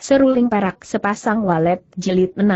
Seruling perak sepasang walet jilid 6.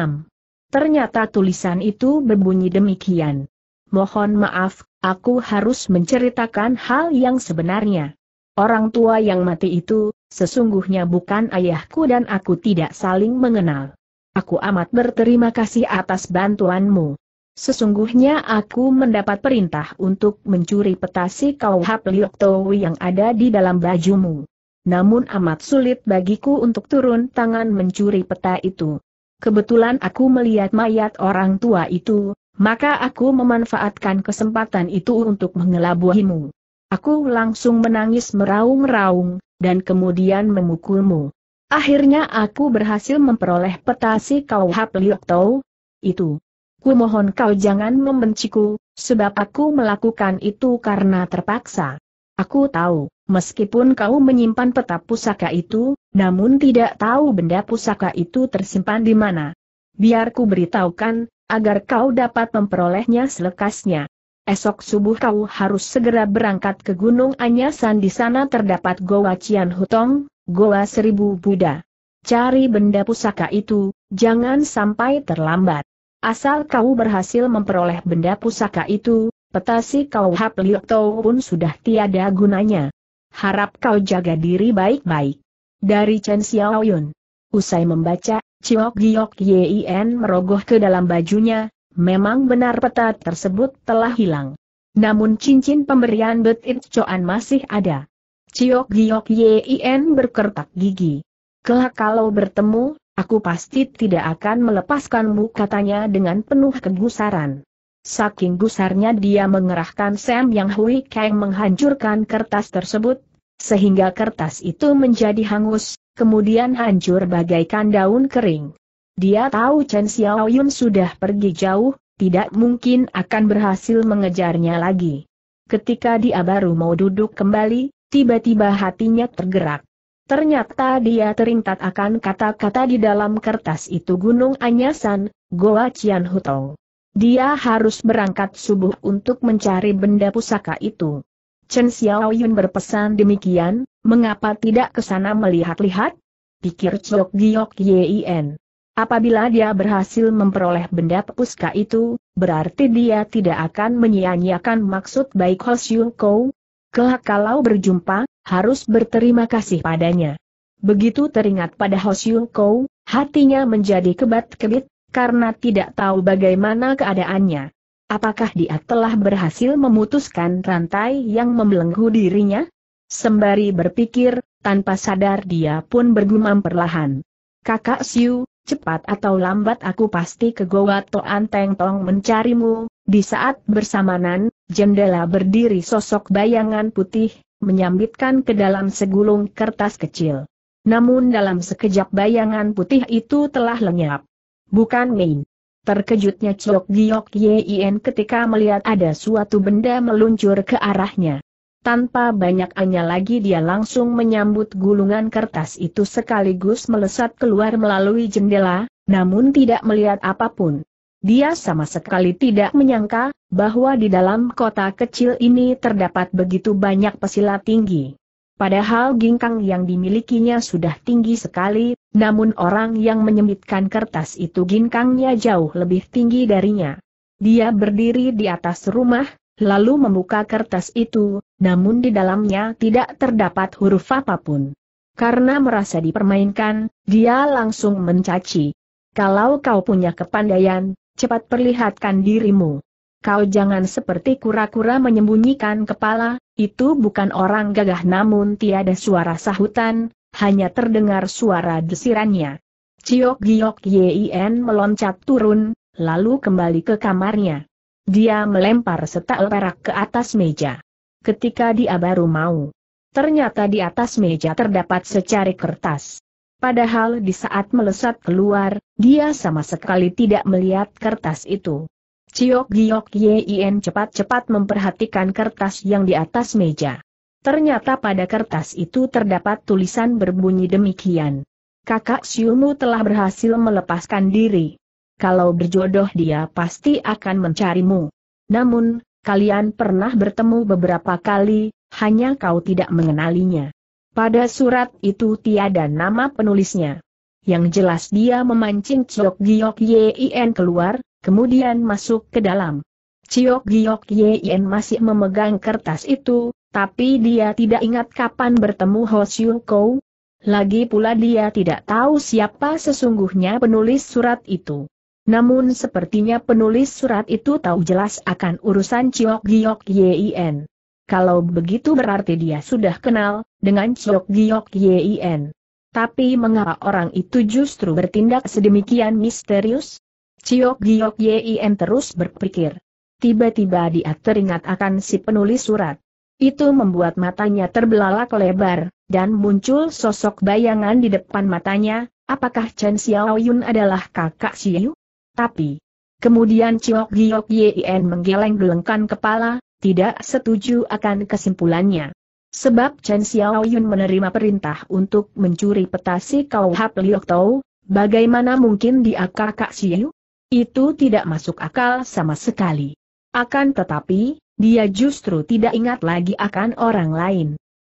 Ternyata tulisan itu berbunyi demikian. Mohon maaf, aku harus menceritakan hal yang sebenarnya. Orang tua yang mati itu, sesungguhnya bukan ayahku dan aku tidak saling mengenal. Aku amat berterima kasih atas bantuanmu. Sesungguhnya aku mendapat perintah untuk mencuri petasi kau Haplioktowi yang ada di dalam bajumu namun amat sulit bagiku untuk turun tangan mencuri peta itu. Kebetulan aku melihat mayat orang tua itu, maka aku memanfaatkan kesempatan itu untuk mengelabuhimu. Aku langsung menangis meraung-raung, dan kemudian memukulmu. Akhirnya aku berhasil memperoleh peta si kau hap tau. itu. mohon kau jangan membenciku, sebab aku melakukan itu karena terpaksa. Aku tahu, Meskipun kau menyimpan peta pusaka itu, namun tidak tahu benda pusaka itu tersimpan di mana. Biar ku beritahukan, agar kau dapat memperolehnya selekasnya. Esok subuh kau harus segera berangkat ke Gunung Anyasan di sana terdapat Goa Cian Hutong, Goa Seribu Buddha. Cari benda pusaka itu, jangan sampai terlambat. Asal kau berhasil memperoleh benda pusaka itu, petasi kau Hap Liok pun sudah tiada gunanya. Harap kau jaga diri baik-baik. Dari Chen Xiaoyun. Usai membaca, Ciok Giok Yin merogoh ke dalam bajunya, memang benar peta tersebut telah hilang. Namun cincin pemberian Betit Coan masih ada. Ciok Giok Yin berkertak gigi. Kelak kalau bertemu, aku pasti tidak akan melepaskanmu katanya dengan penuh kegusaran. Saking gusarnya dia mengerahkan Sam Yang Hui Kang menghancurkan kertas tersebut, sehingga kertas itu menjadi hangus, kemudian hancur bagaikan daun kering. Dia tahu Chen Xiaoyun sudah pergi jauh, tidak mungkin akan berhasil mengejarnya lagi. Ketika dia baru mau duduk kembali, tiba-tiba hatinya tergerak. Ternyata dia teringat akan kata-kata di dalam kertas itu Gunung Anyasan, Goa Cian Hutong. Dia harus berangkat subuh untuk mencari benda pusaka itu. Chen Xiaoyun berpesan demikian, mengapa tidak ke sana melihat-lihat? Pikir Chok Giok Yin. Apabila dia berhasil memperoleh benda pusaka itu, berarti dia tidak akan menyia-nyiakan maksud baik Hosyu Kou. Kelak kalau berjumpa, harus berterima kasih padanya. Begitu teringat pada Hosyu Kou, hatinya menjadi kebat-kebit, karena tidak tahu bagaimana keadaannya. Apakah dia telah berhasil memutuskan rantai yang membelenggu dirinya? Sembari berpikir, tanpa sadar dia pun bergumam perlahan. Kakak Siu, cepat atau lambat aku pasti ke Goa Toan Teng Tong mencarimu, di saat bersamanan, jendela berdiri sosok bayangan putih, menyambitkan ke dalam segulung kertas kecil. Namun dalam sekejap bayangan putih itu telah lenyap bukan main. Terkejutnya Chok Giok Yin ketika melihat ada suatu benda meluncur ke arahnya. Tanpa banyak anya lagi dia langsung menyambut gulungan kertas itu sekaligus melesat keluar melalui jendela, namun tidak melihat apapun. Dia sama sekali tidak menyangka, bahwa di dalam kota kecil ini terdapat begitu banyak pesilat tinggi. Padahal ginkang yang dimilikinya sudah tinggi sekali, namun orang yang menyemitkan kertas itu ginkangnya jauh lebih tinggi darinya. Dia berdiri di atas rumah, lalu membuka kertas itu, namun di dalamnya tidak terdapat huruf apapun. Karena merasa dipermainkan, dia langsung mencaci. Kalau kau punya kepandaian, cepat perlihatkan dirimu. Kau jangan seperti kura-kura menyembunyikan kepala, itu bukan orang gagah namun tiada suara sahutan, hanya terdengar suara desirannya. Ciok Giok Yin meloncat turun, lalu kembali ke kamarnya. Dia melempar setel perak ke atas meja. Ketika dia baru mau, ternyata di atas meja terdapat secari kertas. Padahal di saat melesat keluar, dia sama sekali tidak melihat kertas itu. Ciok Giok Yin cepat-cepat memperhatikan kertas yang di atas meja. Ternyata pada kertas itu terdapat tulisan berbunyi demikian. Kakak Siumu telah berhasil melepaskan diri. Kalau berjodoh dia pasti akan mencarimu. Namun, kalian pernah bertemu beberapa kali, hanya kau tidak mengenalinya. Pada surat itu tiada nama penulisnya. Yang jelas dia memancing Ciok Giok Yin keluar, kemudian masuk ke dalam. Ciok Giok Yen masih memegang kertas itu, tapi dia tidak ingat kapan bertemu Ho Siu Kou. Lagi pula dia tidak tahu siapa sesungguhnya penulis surat itu. Namun sepertinya penulis surat itu tahu jelas akan urusan Ciok Giok Yen. Kalau begitu berarti dia sudah kenal dengan Ciok Giok Yen. Tapi mengapa orang itu justru bertindak sedemikian misterius? Ciok Giok Yim terus berpikir. Tiba-tiba dia teringat akan si penulis surat. Itu membuat matanya terbelalak lebar, dan muncul sosok bayangan di depan matanya, apakah Chen Xiaoyun adalah kakak Xiu? Tapi, kemudian Ciok Giok Yim menggeleng-gelengkan kepala, tidak setuju akan kesimpulannya. Sebab Chen Xiaoyun menerima perintah untuk mencuri petasi Kau Hap Liok Tau, bagaimana mungkin dia kakak Xiu? Itu tidak masuk akal sama sekali. Akan tetapi, dia justru tidak ingat lagi akan orang lain.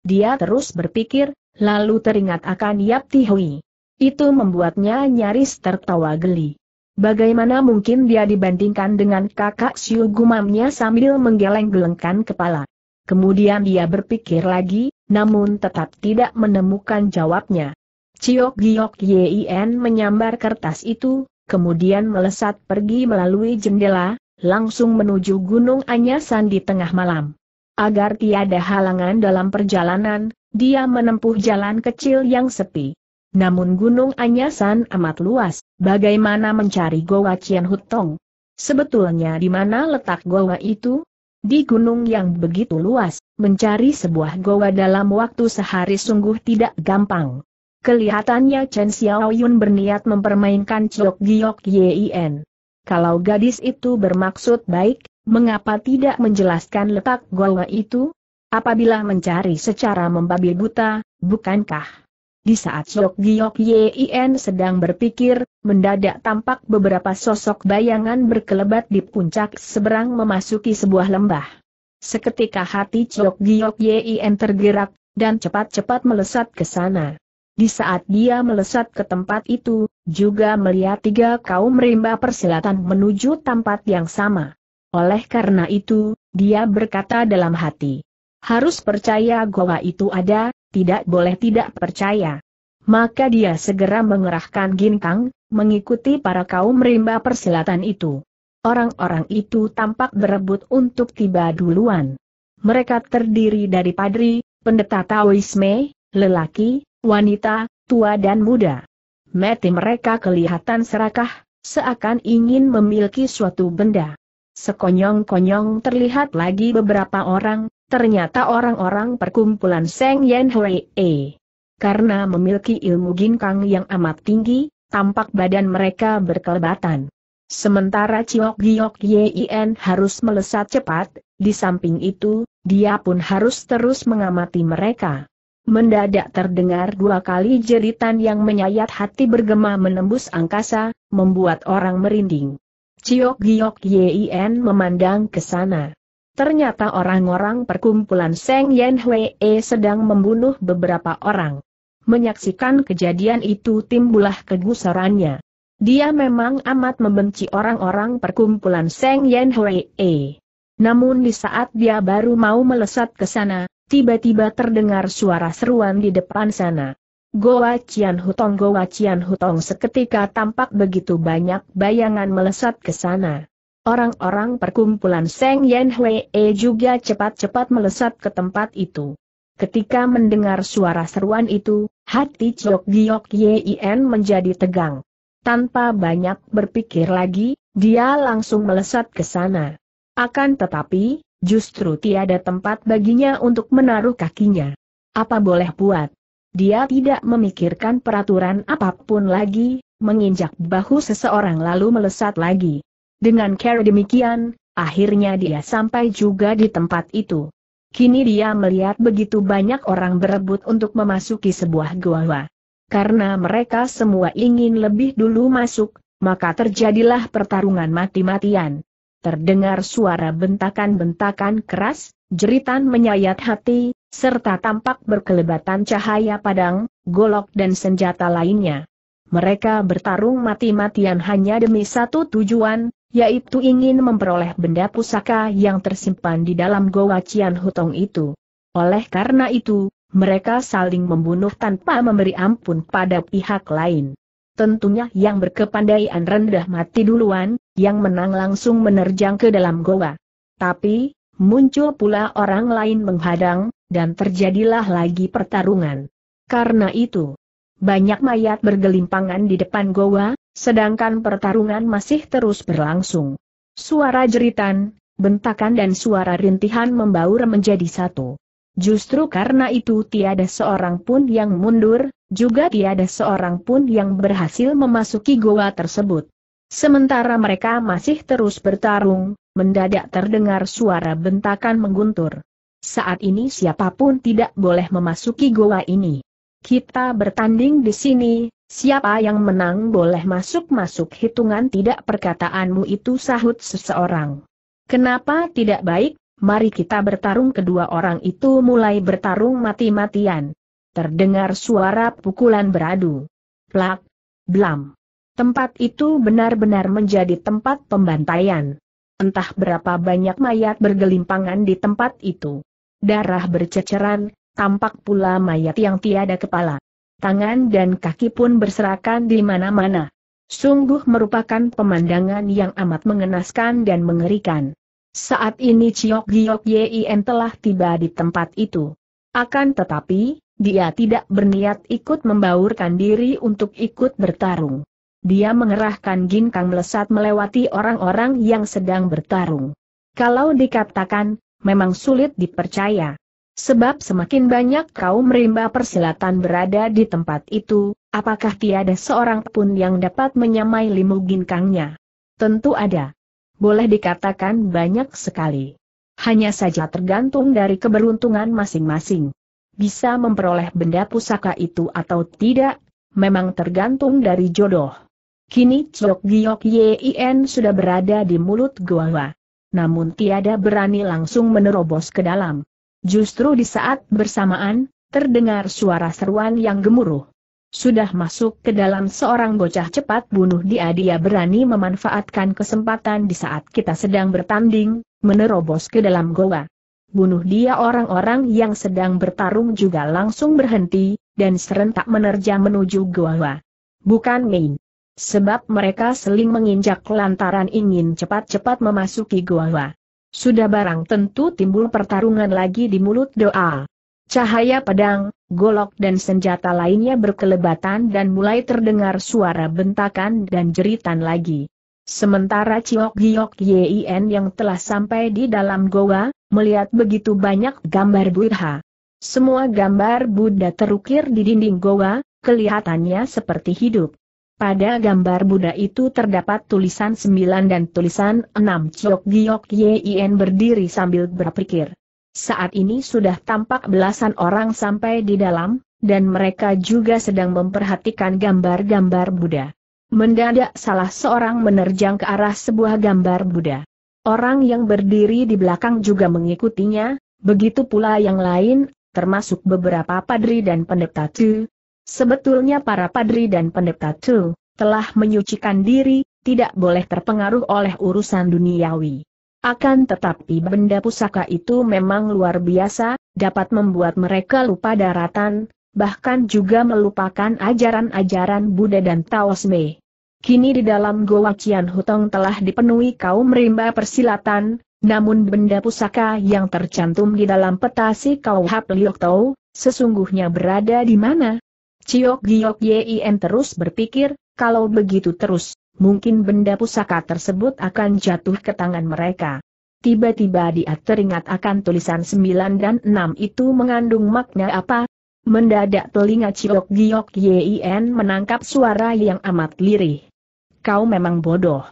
Dia terus berpikir, lalu teringat akan Yap Tihui. Itu membuatnya nyaris tertawa geli. Bagaimana mungkin dia dibandingkan dengan kakak Siu gumamnya sambil menggeleng-gelengkan kepala. Kemudian dia berpikir lagi, namun tetap tidak menemukan jawabnya. Ciok Giok Yin menyambar kertas itu, kemudian melesat pergi melalui jendela, langsung menuju Gunung Anyasan di tengah malam. Agar tiada halangan dalam perjalanan, dia menempuh jalan kecil yang sepi. Namun Gunung Anyasan amat luas, bagaimana mencari Goa Cian Hutong? Sebetulnya di mana letak goa itu? Di gunung yang begitu luas, mencari sebuah goa dalam waktu sehari sungguh tidak gampang. Kelihatannya Chen Xiaoyun berniat mempermainkan Chok Giok Yien. Kalau gadis itu bermaksud baik, mengapa tidak menjelaskan letak goa itu? Apabila mencari secara membabi buta, bukankah? Di saat Chok Giok Yien sedang berpikir, mendadak tampak beberapa sosok bayangan berkelebat di puncak seberang memasuki sebuah lembah. Seketika hati Chok Giok Yien tergerak, dan cepat-cepat melesat ke sana. Di saat dia melesat ke tempat itu, juga melihat tiga kaum rimba persilatan menuju tempat yang sama. Oleh karena itu, dia berkata dalam hati. Harus percaya goa itu ada, tidak boleh tidak percaya. Maka dia segera mengerahkan ginkang, mengikuti para kaum rimba persilatan itu. Orang-orang itu tampak berebut untuk tiba duluan. Mereka terdiri dari padri, pendeta Taoisme, lelaki, wanita, tua dan muda. Mati mereka kelihatan serakah, seakan ingin memiliki suatu benda. Sekonyong-konyong terlihat lagi beberapa orang, ternyata orang-orang perkumpulan Seng Yen Hui E. Karena memiliki ilmu ginkang yang amat tinggi, tampak badan mereka berkelebatan. Sementara Ciok Giok Yin harus melesat cepat, di samping itu, dia pun harus terus mengamati mereka. Mendadak terdengar dua kali jeritan yang menyayat hati bergema menembus angkasa, membuat orang merinding. Ciok Giok Yin memandang ke sana. Ternyata orang-orang perkumpulan Seng Yen Hwee sedang membunuh beberapa orang. Menyaksikan kejadian itu timbulah kegusarannya. Dia memang amat membenci orang-orang perkumpulan Seng Yen Hwee. Namun di saat dia baru mau melesat ke sana, tiba-tiba terdengar suara seruan di depan sana. Goa Cian Hutong Goa Cian Hutong seketika tampak begitu banyak bayangan melesat ke sana. Orang-orang perkumpulan Seng Yen Hwee juga cepat-cepat melesat ke tempat itu. Ketika mendengar suara seruan itu, hati Chok Giok Yin menjadi tegang. Tanpa banyak berpikir lagi, dia langsung melesat ke sana. Akan tetapi, Justru tiada tempat baginya untuk menaruh kakinya. Apa boleh buat? Dia tidak memikirkan peraturan apapun lagi, menginjak bahu seseorang lalu melesat lagi. Dengan cara demikian, akhirnya dia sampai juga di tempat itu. Kini dia melihat begitu banyak orang berebut untuk memasuki sebuah gua. Karena mereka semua ingin lebih dulu masuk, maka terjadilah pertarungan mati-matian terdengar suara bentakan-bentakan keras, jeritan menyayat hati, serta tampak berkelebatan cahaya padang, golok dan senjata lainnya. Mereka bertarung mati-matian hanya demi satu tujuan, yaitu ingin memperoleh benda pusaka yang tersimpan di dalam goa Cian Hutong itu. Oleh karena itu, mereka saling membunuh tanpa memberi ampun pada pihak lain. Tentunya yang berkepandaian rendah mati duluan, yang menang langsung menerjang ke dalam goa. Tapi, muncul pula orang lain menghadang, dan terjadilah lagi pertarungan. Karena itu, banyak mayat bergelimpangan di depan goa, sedangkan pertarungan masih terus berlangsung. Suara jeritan, bentakan dan suara rintihan membaur menjadi satu. Justru karena itu tiada seorang pun yang mundur, juga tiada seorang pun yang berhasil memasuki goa tersebut. Sementara mereka masih terus bertarung, mendadak terdengar suara bentakan mengguntur. Saat ini siapapun tidak boleh memasuki goa ini. Kita bertanding di sini, siapa yang menang boleh masuk-masuk hitungan tidak perkataanmu itu sahut seseorang. Kenapa tidak baik, mari kita bertarung kedua orang itu mulai bertarung mati-matian. Terdengar suara pukulan beradu. Plak, blam. Tempat itu benar-benar menjadi tempat pembantaian. Entah berapa banyak mayat bergelimpangan di tempat itu. Darah berceceran, tampak pula mayat yang tiada kepala. Tangan dan kaki pun berserakan di mana-mana. Sungguh merupakan pemandangan yang amat mengenaskan dan mengerikan. Saat ini Ciok Giok Yien telah tiba di tempat itu. Akan tetapi, dia tidak berniat ikut membaurkan diri untuk ikut bertarung dia mengerahkan ginkang melesat melewati orang-orang yang sedang bertarung. Kalau dikatakan, memang sulit dipercaya. Sebab semakin banyak kaum rimba persilatan berada di tempat itu, apakah tiada seorang pun yang dapat menyamai limu ginkangnya? Tentu ada. Boleh dikatakan banyak sekali. Hanya saja tergantung dari keberuntungan masing-masing. Bisa memperoleh benda pusaka itu atau tidak, memang tergantung dari jodoh. Kini Chok Giok Yin sudah berada di mulut gua, Namun tiada berani langsung menerobos ke dalam. Justru di saat bersamaan, terdengar suara seruan yang gemuruh. Sudah masuk ke dalam seorang bocah cepat bunuh dia dia berani memanfaatkan kesempatan di saat kita sedang bertanding, menerobos ke dalam goa. Bunuh dia orang-orang yang sedang bertarung juga langsung berhenti, dan serentak menerjang menuju goa. Bukan main. Sebab mereka seling menginjak lantaran ingin cepat-cepat memasuki gua. Sudah barang tentu timbul pertarungan lagi di mulut doa. Cahaya pedang, golok dan senjata lainnya berkelebatan dan mulai terdengar suara bentakan dan jeritan lagi. Sementara Ciok Giok Yin yang telah sampai di dalam goa, melihat begitu banyak gambar Buddha. Semua gambar Buddha terukir di dinding goa, kelihatannya seperti hidup. Pada gambar Buddha itu terdapat tulisan 9 dan tulisan 6 Chok Giok Yin berdiri sambil berpikir. Saat ini sudah tampak belasan orang sampai di dalam, dan mereka juga sedang memperhatikan gambar-gambar Buddha. Mendadak salah seorang menerjang ke arah sebuah gambar Buddha. Orang yang berdiri di belakang juga mengikutinya, begitu pula yang lain, termasuk beberapa padri dan pendeta Tu, Sebetulnya para padri dan pendeta itu telah menyucikan diri, tidak boleh terpengaruh oleh urusan duniawi. Akan tetapi benda pusaka itu memang luar biasa, dapat membuat mereka lupa daratan, bahkan juga melupakan ajaran-ajaran Buddha dan Taoisme. Kini di dalam Goa Cian Hutong telah dipenuhi kaum rimba persilatan, namun benda pusaka yang tercantum di dalam petasi si Kauhap Liok Tau, sesungguhnya berada di mana? Ciok Giok Yin terus berpikir, kalau begitu terus, mungkin benda pusaka tersebut akan jatuh ke tangan mereka. Tiba-tiba dia teringat akan tulisan 9 dan 6 itu mengandung makna apa. Mendadak telinga Ciok Giok Yin menangkap suara yang amat lirih. Kau memang bodoh.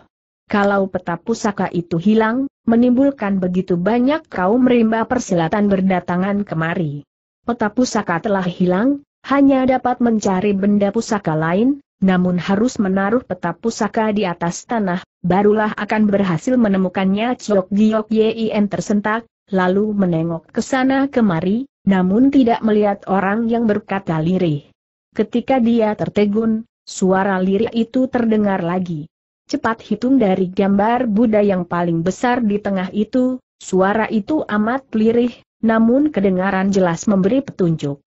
Kalau peta pusaka itu hilang, menimbulkan begitu banyak kau merimba persilatan berdatangan kemari. Peta pusaka telah hilang, hanya dapat mencari benda pusaka lain, namun harus menaruh peta pusaka di atas tanah, barulah akan berhasil menemukannya Chok Giok Yin tersentak, lalu menengok ke sana kemari, namun tidak melihat orang yang berkata lirih. Ketika dia tertegun, suara lirih itu terdengar lagi. Cepat hitung dari gambar Buddha yang paling besar di tengah itu, suara itu amat lirih, namun kedengaran jelas memberi petunjuk.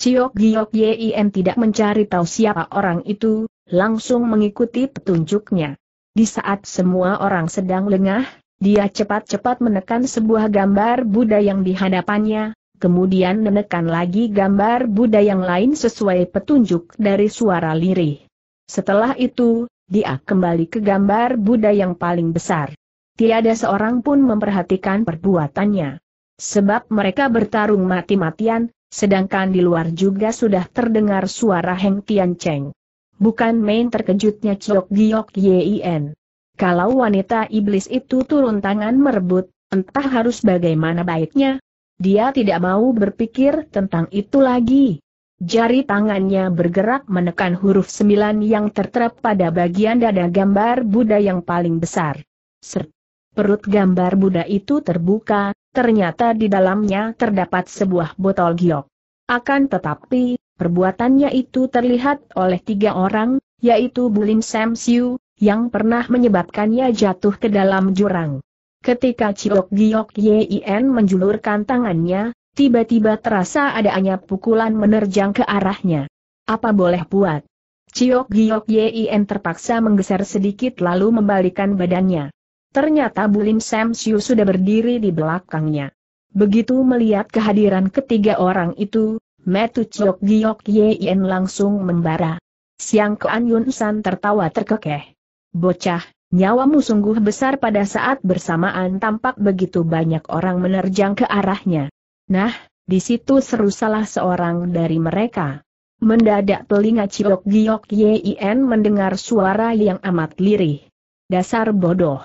Ciok Giok Yin tidak mencari tahu siapa orang itu, langsung mengikuti petunjuknya. Di saat semua orang sedang lengah, dia cepat-cepat menekan sebuah gambar Buddha yang dihadapannya, kemudian menekan lagi gambar Buddha yang lain sesuai petunjuk dari suara lirih. Setelah itu, dia kembali ke gambar Buddha yang paling besar. Tiada seorang pun memperhatikan perbuatannya. Sebab mereka bertarung mati-matian, Sedangkan di luar juga sudah terdengar suara Heng Tian Cheng. Bukan main terkejutnya Chiok Giok Yin. Kalau wanita iblis itu turun tangan merebut, entah harus bagaimana baiknya. Dia tidak mau berpikir tentang itu lagi. Jari tangannya bergerak menekan huruf sembilan yang tertera pada bagian dada gambar Buddha yang paling besar. Ser. Perut gambar Buddha itu terbuka, Ternyata di dalamnya terdapat sebuah botol giok. Akan tetapi, perbuatannya itu terlihat oleh tiga orang, yaitu Bulim Sam Siu, yang pernah menyebabkannya jatuh ke dalam jurang. Ketika Ciok Giok Yin menjulurkan tangannya, tiba-tiba terasa ada adanya pukulan menerjang ke arahnya. Apa boleh buat? Ciok Giok Yin terpaksa menggeser sedikit lalu membalikan badannya. Ternyata Bulim Samsiu sudah berdiri di belakangnya. Begitu melihat kehadiran ketiga orang itu, Metu Chok Giok Yein langsung membara. Siang Kean Yun San tertawa terkekeh. Bocah, nyawamu sungguh besar pada saat bersamaan tampak begitu banyak orang menerjang ke arahnya. Nah, di situ seru salah seorang dari mereka. Mendadak telinga Chok Giok Yein mendengar suara yang amat lirih. Dasar bodoh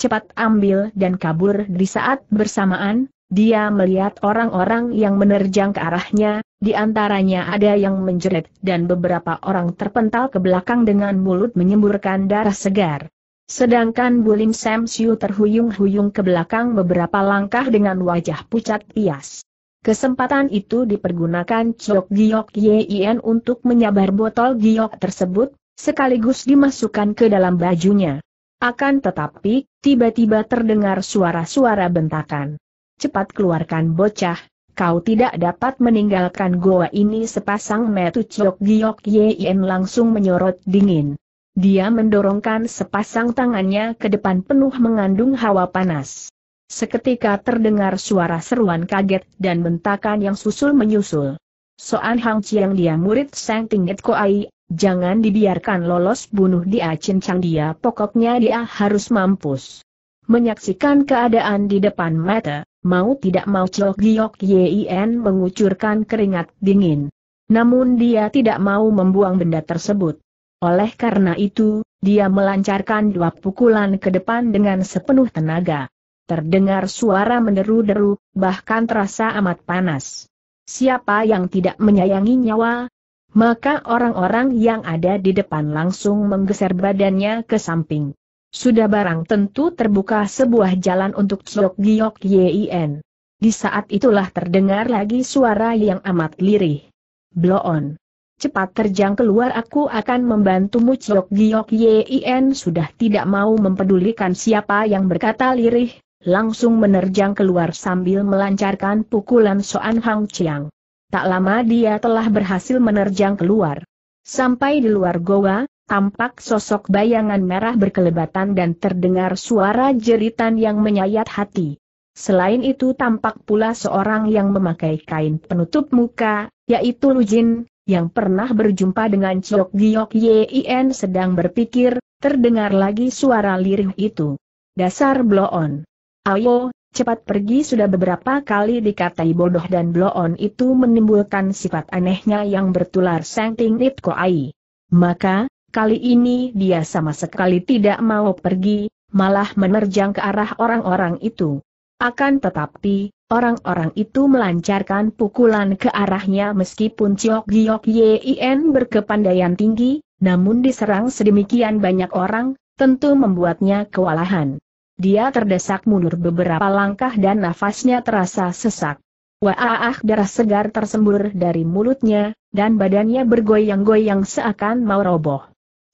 cepat ambil dan kabur di saat bersamaan, dia melihat orang-orang yang menerjang ke arahnya, di antaranya ada yang menjerit dan beberapa orang terpental ke belakang dengan mulut menyemburkan darah segar. Sedangkan Bulim Sam Siu terhuyung-huyung ke belakang beberapa langkah dengan wajah pucat pias. Kesempatan itu dipergunakan Chok Giok Yien untuk menyabar botol giok tersebut, sekaligus dimasukkan ke dalam bajunya. Akan tetapi, tiba-tiba terdengar suara-suara bentakan. Cepat keluarkan bocah, kau tidak dapat meninggalkan goa ini sepasang metu Chok Giok Yin langsung menyorot dingin. Dia mendorongkan sepasang tangannya ke depan penuh mengandung hawa panas. Seketika terdengar suara seruan kaget dan bentakan yang susul menyusul. Soan Hang Chiang dia murid Sang Tingit Koai, Jangan dibiarkan lolos bunuh dia cincang dia pokoknya dia harus mampus. Menyaksikan keadaan di depan mata, mau tidak mau Chok Giok Yin mengucurkan keringat dingin. Namun dia tidak mau membuang benda tersebut. Oleh karena itu, dia melancarkan dua pukulan ke depan dengan sepenuh tenaga. Terdengar suara meneru deru bahkan terasa amat panas. Siapa yang tidak menyayangi nyawa, maka orang-orang yang ada di depan langsung menggeser badannya ke samping. Sudah barang tentu terbuka sebuah jalan untuk Tsok Giok Yien. Di saat itulah terdengar lagi suara yang amat lirih. Bloon, Cepat terjang keluar aku akan membantumu Tsok Giok Yien sudah tidak mau mempedulikan siapa yang berkata lirih, langsung menerjang keluar sambil melancarkan pukulan Soan Hang Chiang. Tak lama dia telah berhasil menerjang keluar. Sampai di luar goa, tampak sosok bayangan merah berkelebatan dan terdengar suara jeritan yang menyayat hati. Selain itu tampak pula seorang yang memakai kain penutup muka, yaitu Lu Jin, yang pernah berjumpa dengan Chok Giok Yin sedang berpikir, terdengar lagi suara lirih itu. Dasar bloon. Ayo, cepat pergi sudah beberapa kali dikatai bodoh dan bloon itu menimbulkan sifat anehnya yang bertular sengting it ai. Maka, kali ini dia sama sekali tidak mau pergi, malah menerjang ke arah orang-orang itu. Akan tetapi, orang-orang itu melancarkan pukulan ke arahnya meskipun Ciok Giok Yin berkepandaian tinggi, namun diserang sedemikian banyak orang, tentu membuatnya kewalahan. Dia terdesak mundur beberapa langkah dan nafasnya terasa sesak. Wah, darah segar tersembur dari mulutnya, dan badannya bergoyang-goyang seakan mau roboh.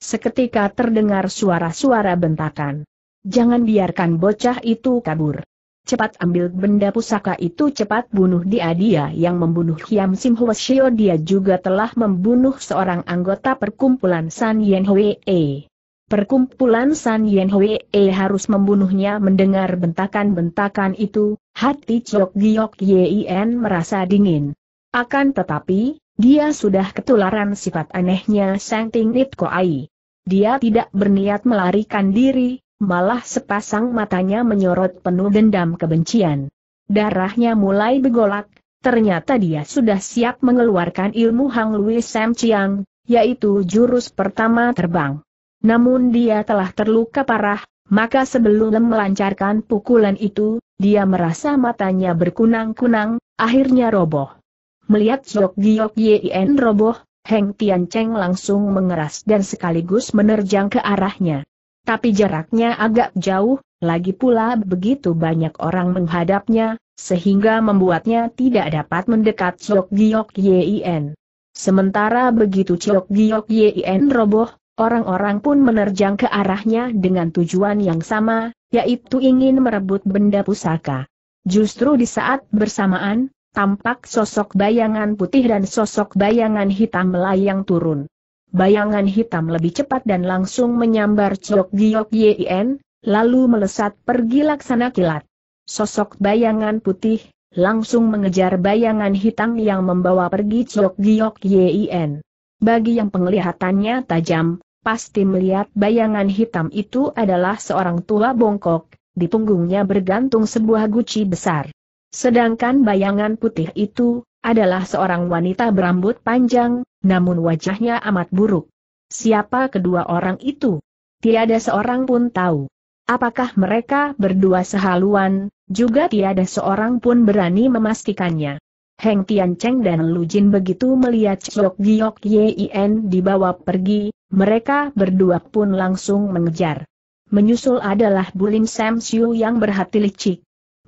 Seketika terdengar suara-suara bentakan. Jangan biarkan bocah itu kabur. Cepat ambil benda pusaka itu cepat bunuh dia dia yang membunuh Hiam Sim Hwa Shio dia juga telah membunuh seorang anggota perkumpulan San Yen Hwee. Perkumpulan San Yen e harus membunuhnya mendengar bentakan-bentakan itu, hati Chok Giok Yien merasa dingin. Akan tetapi, dia sudah ketularan sifat anehnya Sang Ting Nit Ai. Dia tidak berniat melarikan diri, malah sepasang matanya menyorot penuh dendam kebencian. Darahnya mulai bergolak. ternyata dia sudah siap mengeluarkan ilmu Hang Lui Sam Chiang, yaitu jurus pertama terbang. Namun dia telah terluka parah, maka sebelum melancarkan pukulan itu, dia merasa matanya berkunang-kunang, akhirnya roboh. Melihat Jok Giok Yin roboh, Heng Tian Cheng langsung mengeras dan sekaligus menerjang ke arahnya. Tapi jaraknya agak jauh, lagi pula begitu banyak orang menghadapnya, sehingga membuatnya tidak dapat mendekat Jok Giok Yin. Sementara begitu Jok Giok Yin roboh, Orang-orang pun menerjang ke arahnya dengan tujuan yang sama, yaitu ingin merebut benda pusaka. Justru di saat bersamaan, tampak sosok bayangan putih dan sosok bayangan hitam melayang turun. Bayangan hitam lebih cepat dan langsung menyambar Chok Giok Yin, lalu melesat pergi laksana kilat. Sosok bayangan putih, langsung mengejar bayangan hitam yang membawa pergi Chok Giok Yin. Bagi yang penglihatannya tajam, pasti melihat bayangan hitam itu adalah seorang tua bongkok, di punggungnya bergantung sebuah guci besar. Sedangkan bayangan putih itu, adalah seorang wanita berambut panjang, namun wajahnya amat buruk. Siapa kedua orang itu? Tiada seorang pun tahu. Apakah mereka berdua sehaluan, juga tiada seorang pun berani memastikannya. Heng Tian Cheng dan Lu Jin begitu melihat Chok Giok Yin dibawa pergi, mereka berdua pun langsung mengejar. Menyusul adalah Bulim Sam Siu yang berhati licik.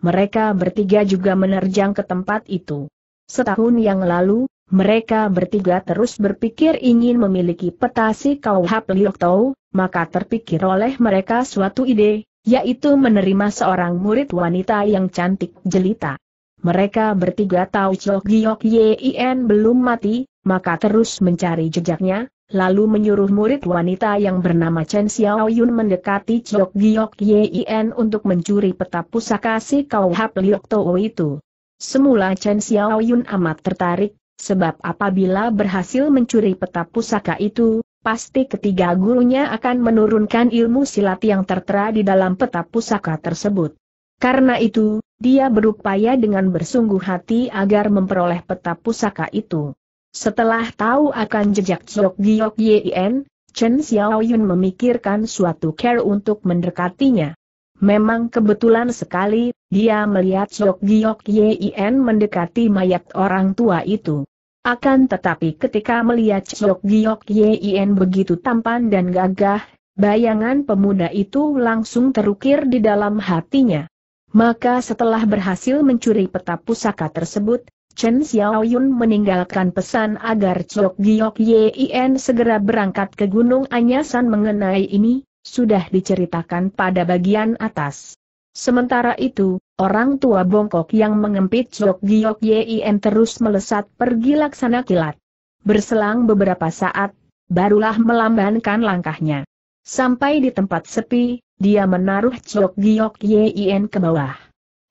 Mereka bertiga juga menerjang ke tempat itu. Setahun yang lalu, mereka bertiga terus berpikir ingin memiliki peta si kau Hap Liok Tau, maka terpikir oleh mereka suatu ide, yaitu menerima seorang murid wanita yang cantik jelita. Mereka bertiga tahu Chok Giok Yin belum mati, maka terus mencari jejaknya, lalu menyuruh murid wanita yang bernama Chen Xiaoyun mendekati Chok Giok Yin untuk mencuri peta pusaka si Kau Hap Liok Tau itu. Semula Chen Xiaoyun amat tertarik, sebab apabila berhasil mencuri peta pusaka itu, pasti ketiga gurunya akan menurunkan ilmu silat yang tertera di dalam peta pusaka tersebut. Karena itu, dia berupaya dengan bersungguh hati agar memperoleh peta pusaka itu. Setelah tahu akan jejak Jok Giok Yin, Chen Xiaoyun memikirkan suatu care untuk mendekatinya. Memang kebetulan sekali, dia melihat Jok Giok Yin mendekati mayat orang tua itu. Akan tetapi ketika melihat Jok Giok Yin begitu tampan dan gagah, bayangan pemuda itu langsung terukir di dalam hatinya. Maka setelah berhasil mencuri peta pusaka tersebut, Chen Xiaoyun meninggalkan pesan agar Chok Giok Yin segera berangkat ke Gunung Anyasan mengenai ini, sudah diceritakan pada bagian atas. Sementara itu, orang tua bongkok yang mengempit Chok Giok Yin terus melesat pergi laksana kilat. Berselang beberapa saat, barulah melambankan langkahnya. Sampai di tempat sepi, dia menaruh Chok Giok Yien ke bawah.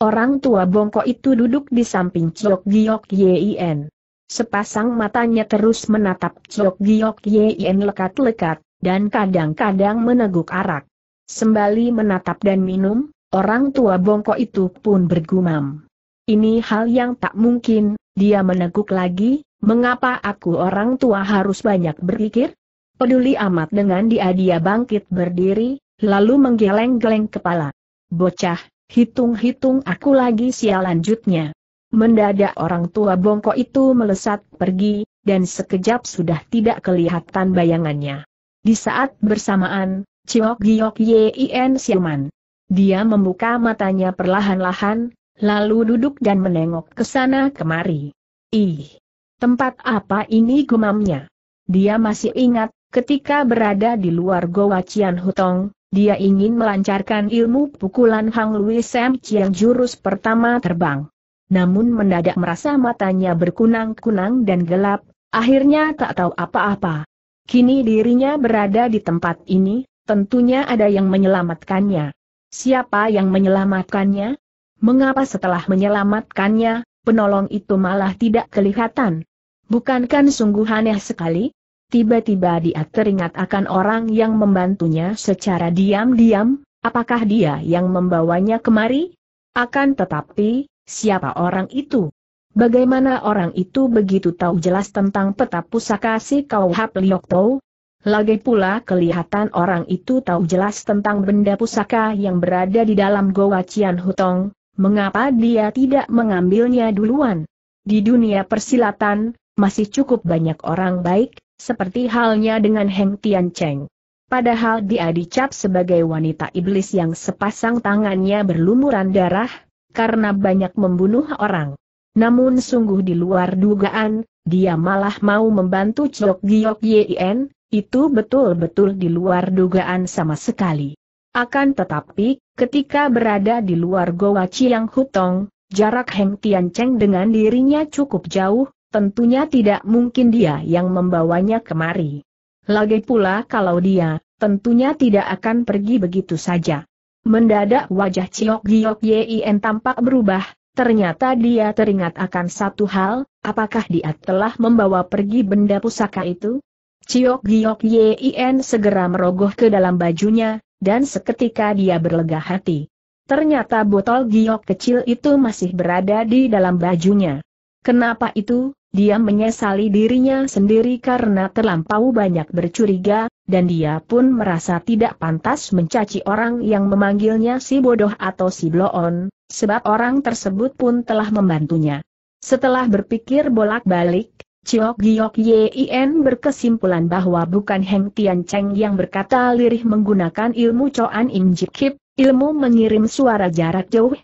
Orang tua bongkok itu duduk di samping Chok Giok Yien. Sepasang matanya terus menatap Chok Giok Yien lekat-lekat, dan kadang-kadang meneguk arak. Sembali menatap dan minum, orang tua bongkok itu pun bergumam. Ini hal yang tak mungkin, dia meneguk lagi, mengapa aku orang tua harus banyak berpikir? Peduli amat dengan dia dia bangkit berdiri, lalu menggeleng-geleng kepala. Bocah, hitung-hitung aku lagi sial lanjutnya. Mendadak orang tua bongkok itu melesat pergi, dan sekejap sudah tidak kelihatan bayangannya. Di saat bersamaan, Ciok Giok Yin Siaman. Dia membuka matanya perlahan-lahan, lalu duduk dan menengok ke sana kemari. Ih! Tempat apa ini gumamnya? Dia masih ingat, Ketika berada di luar Goa Cian Hutong, dia ingin melancarkan ilmu pukulan Hang Lui Sam Chiang jurus pertama terbang. Namun mendadak merasa matanya berkunang-kunang dan gelap, akhirnya tak tahu apa-apa. Kini dirinya berada di tempat ini, tentunya ada yang menyelamatkannya. Siapa yang menyelamatkannya? Mengapa setelah menyelamatkannya, penolong itu malah tidak kelihatan? Bukankan sungguh aneh sekali? tiba-tiba dia teringat akan orang yang membantunya secara diam-diam, apakah dia yang membawanya kemari? Akan tetapi, siapa orang itu? Bagaimana orang itu begitu tahu jelas tentang peta pusaka si Kauhap Liokto? Lagi pula kelihatan orang itu tahu jelas tentang benda pusaka yang berada di dalam Goa Cian Hutong, mengapa dia tidak mengambilnya duluan? Di dunia persilatan, masih cukup banyak orang baik, seperti halnya dengan Heng Tian Cheng. Padahal dia dicap sebagai wanita iblis yang sepasang tangannya berlumuran darah, karena banyak membunuh orang. Namun sungguh di luar dugaan, dia malah mau membantu Chok Giok Yien, itu betul-betul di luar dugaan sama sekali. Akan tetapi, ketika berada di luar Goa Chiang Hutong, jarak Heng Tian Cheng dengan dirinya cukup jauh, tentunya tidak mungkin dia yang membawanya kemari. Lagi pula kalau dia, tentunya tidak akan pergi begitu saja. Mendadak wajah Ciok Giok Yien tampak berubah, ternyata dia teringat akan satu hal, apakah dia telah membawa pergi benda pusaka itu? Ciok Giok Yien segera merogoh ke dalam bajunya, dan seketika dia berlega hati. Ternyata botol giok kecil itu masih berada di dalam bajunya. Kenapa itu? Dia menyesali dirinya sendiri karena terlampau banyak bercuriga, dan dia pun merasa tidak pantas mencaci orang yang memanggilnya si bodoh atau si bloon, sebab orang tersebut pun telah membantunya. Setelah berpikir bolak-balik, Chiok Giok Yin berkesimpulan bahwa bukan Heng Tian Cheng yang berkata lirih menggunakan ilmu Choan Im Jikip, ilmu mengirim suara jarak jauh.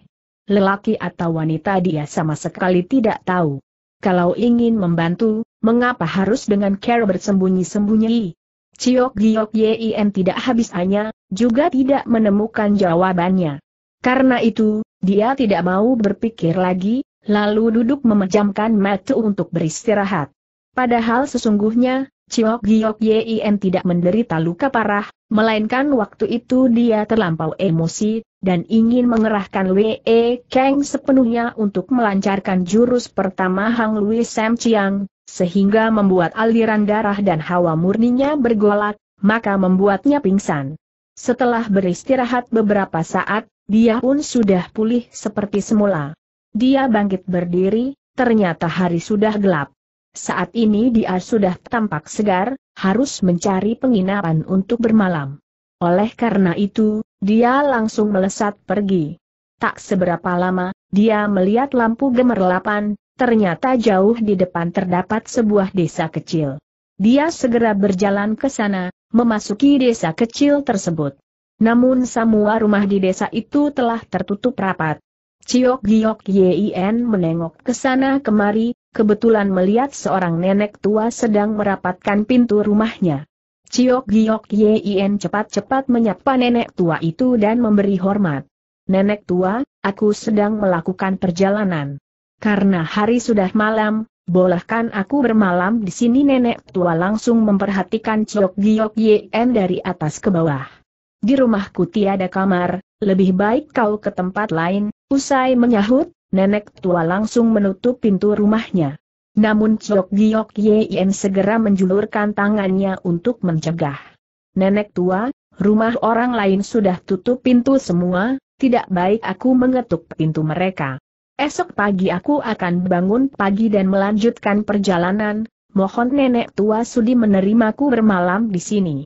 Lelaki atau wanita dia sama sekali tidak tahu kalau ingin membantu, mengapa harus dengan Care bersembunyi-sembunyi? Ciok Giok Yin tidak habis hanya, juga tidak menemukan jawabannya. Karena itu, dia tidak mau berpikir lagi, lalu duduk memejamkan mata untuk beristirahat. Padahal sesungguhnya, Ciok Giok Yin tidak menderita luka parah, melainkan waktu itu dia terlampau emosi, dan ingin mengerahkan Wei Kang sepenuhnya untuk melancarkan jurus pertama Hang Lui Sam Chiang, sehingga membuat aliran darah dan hawa murninya bergolak, maka membuatnya pingsan. Setelah beristirahat beberapa saat, dia pun sudah pulih seperti semula. Dia bangkit berdiri, ternyata hari sudah gelap. Saat ini dia sudah tampak segar, harus mencari penginapan untuk bermalam. Oleh karena itu, dia langsung melesat pergi. Tak seberapa lama, dia melihat lampu gemerlapan, ternyata jauh di depan terdapat sebuah desa kecil. Dia segera berjalan ke sana, memasuki desa kecil tersebut. Namun semua rumah di desa itu telah tertutup rapat. Ciok Giok Yin menengok ke sana kemari, kebetulan melihat seorang nenek tua sedang merapatkan pintu rumahnya. Ciok Giok Yien cepat-cepat menyapa nenek tua itu dan memberi hormat. Nenek tua, aku sedang melakukan perjalanan. Karena hari sudah malam, bolehkan aku bermalam di sini nenek tua langsung memperhatikan Ciok Giok Yien dari atas ke bawah. Di rumahku tiada kamar, lebih baik kau ke tempat lain, usai menyahut, nenek tua langsung menutup pintu rumahnya. Namun Chok Giok Yen segera menjulurkan tangannya untuk mencegah. Nenek tua, rumah orang lain sudah tutup pintu semua, tidak baik aku mengetuk pintu mereka. Esok pagi aku akan bangun pagi dan melanjutkan perjalanan, mohon nenek tua sudi menerimaku bermalam di sini.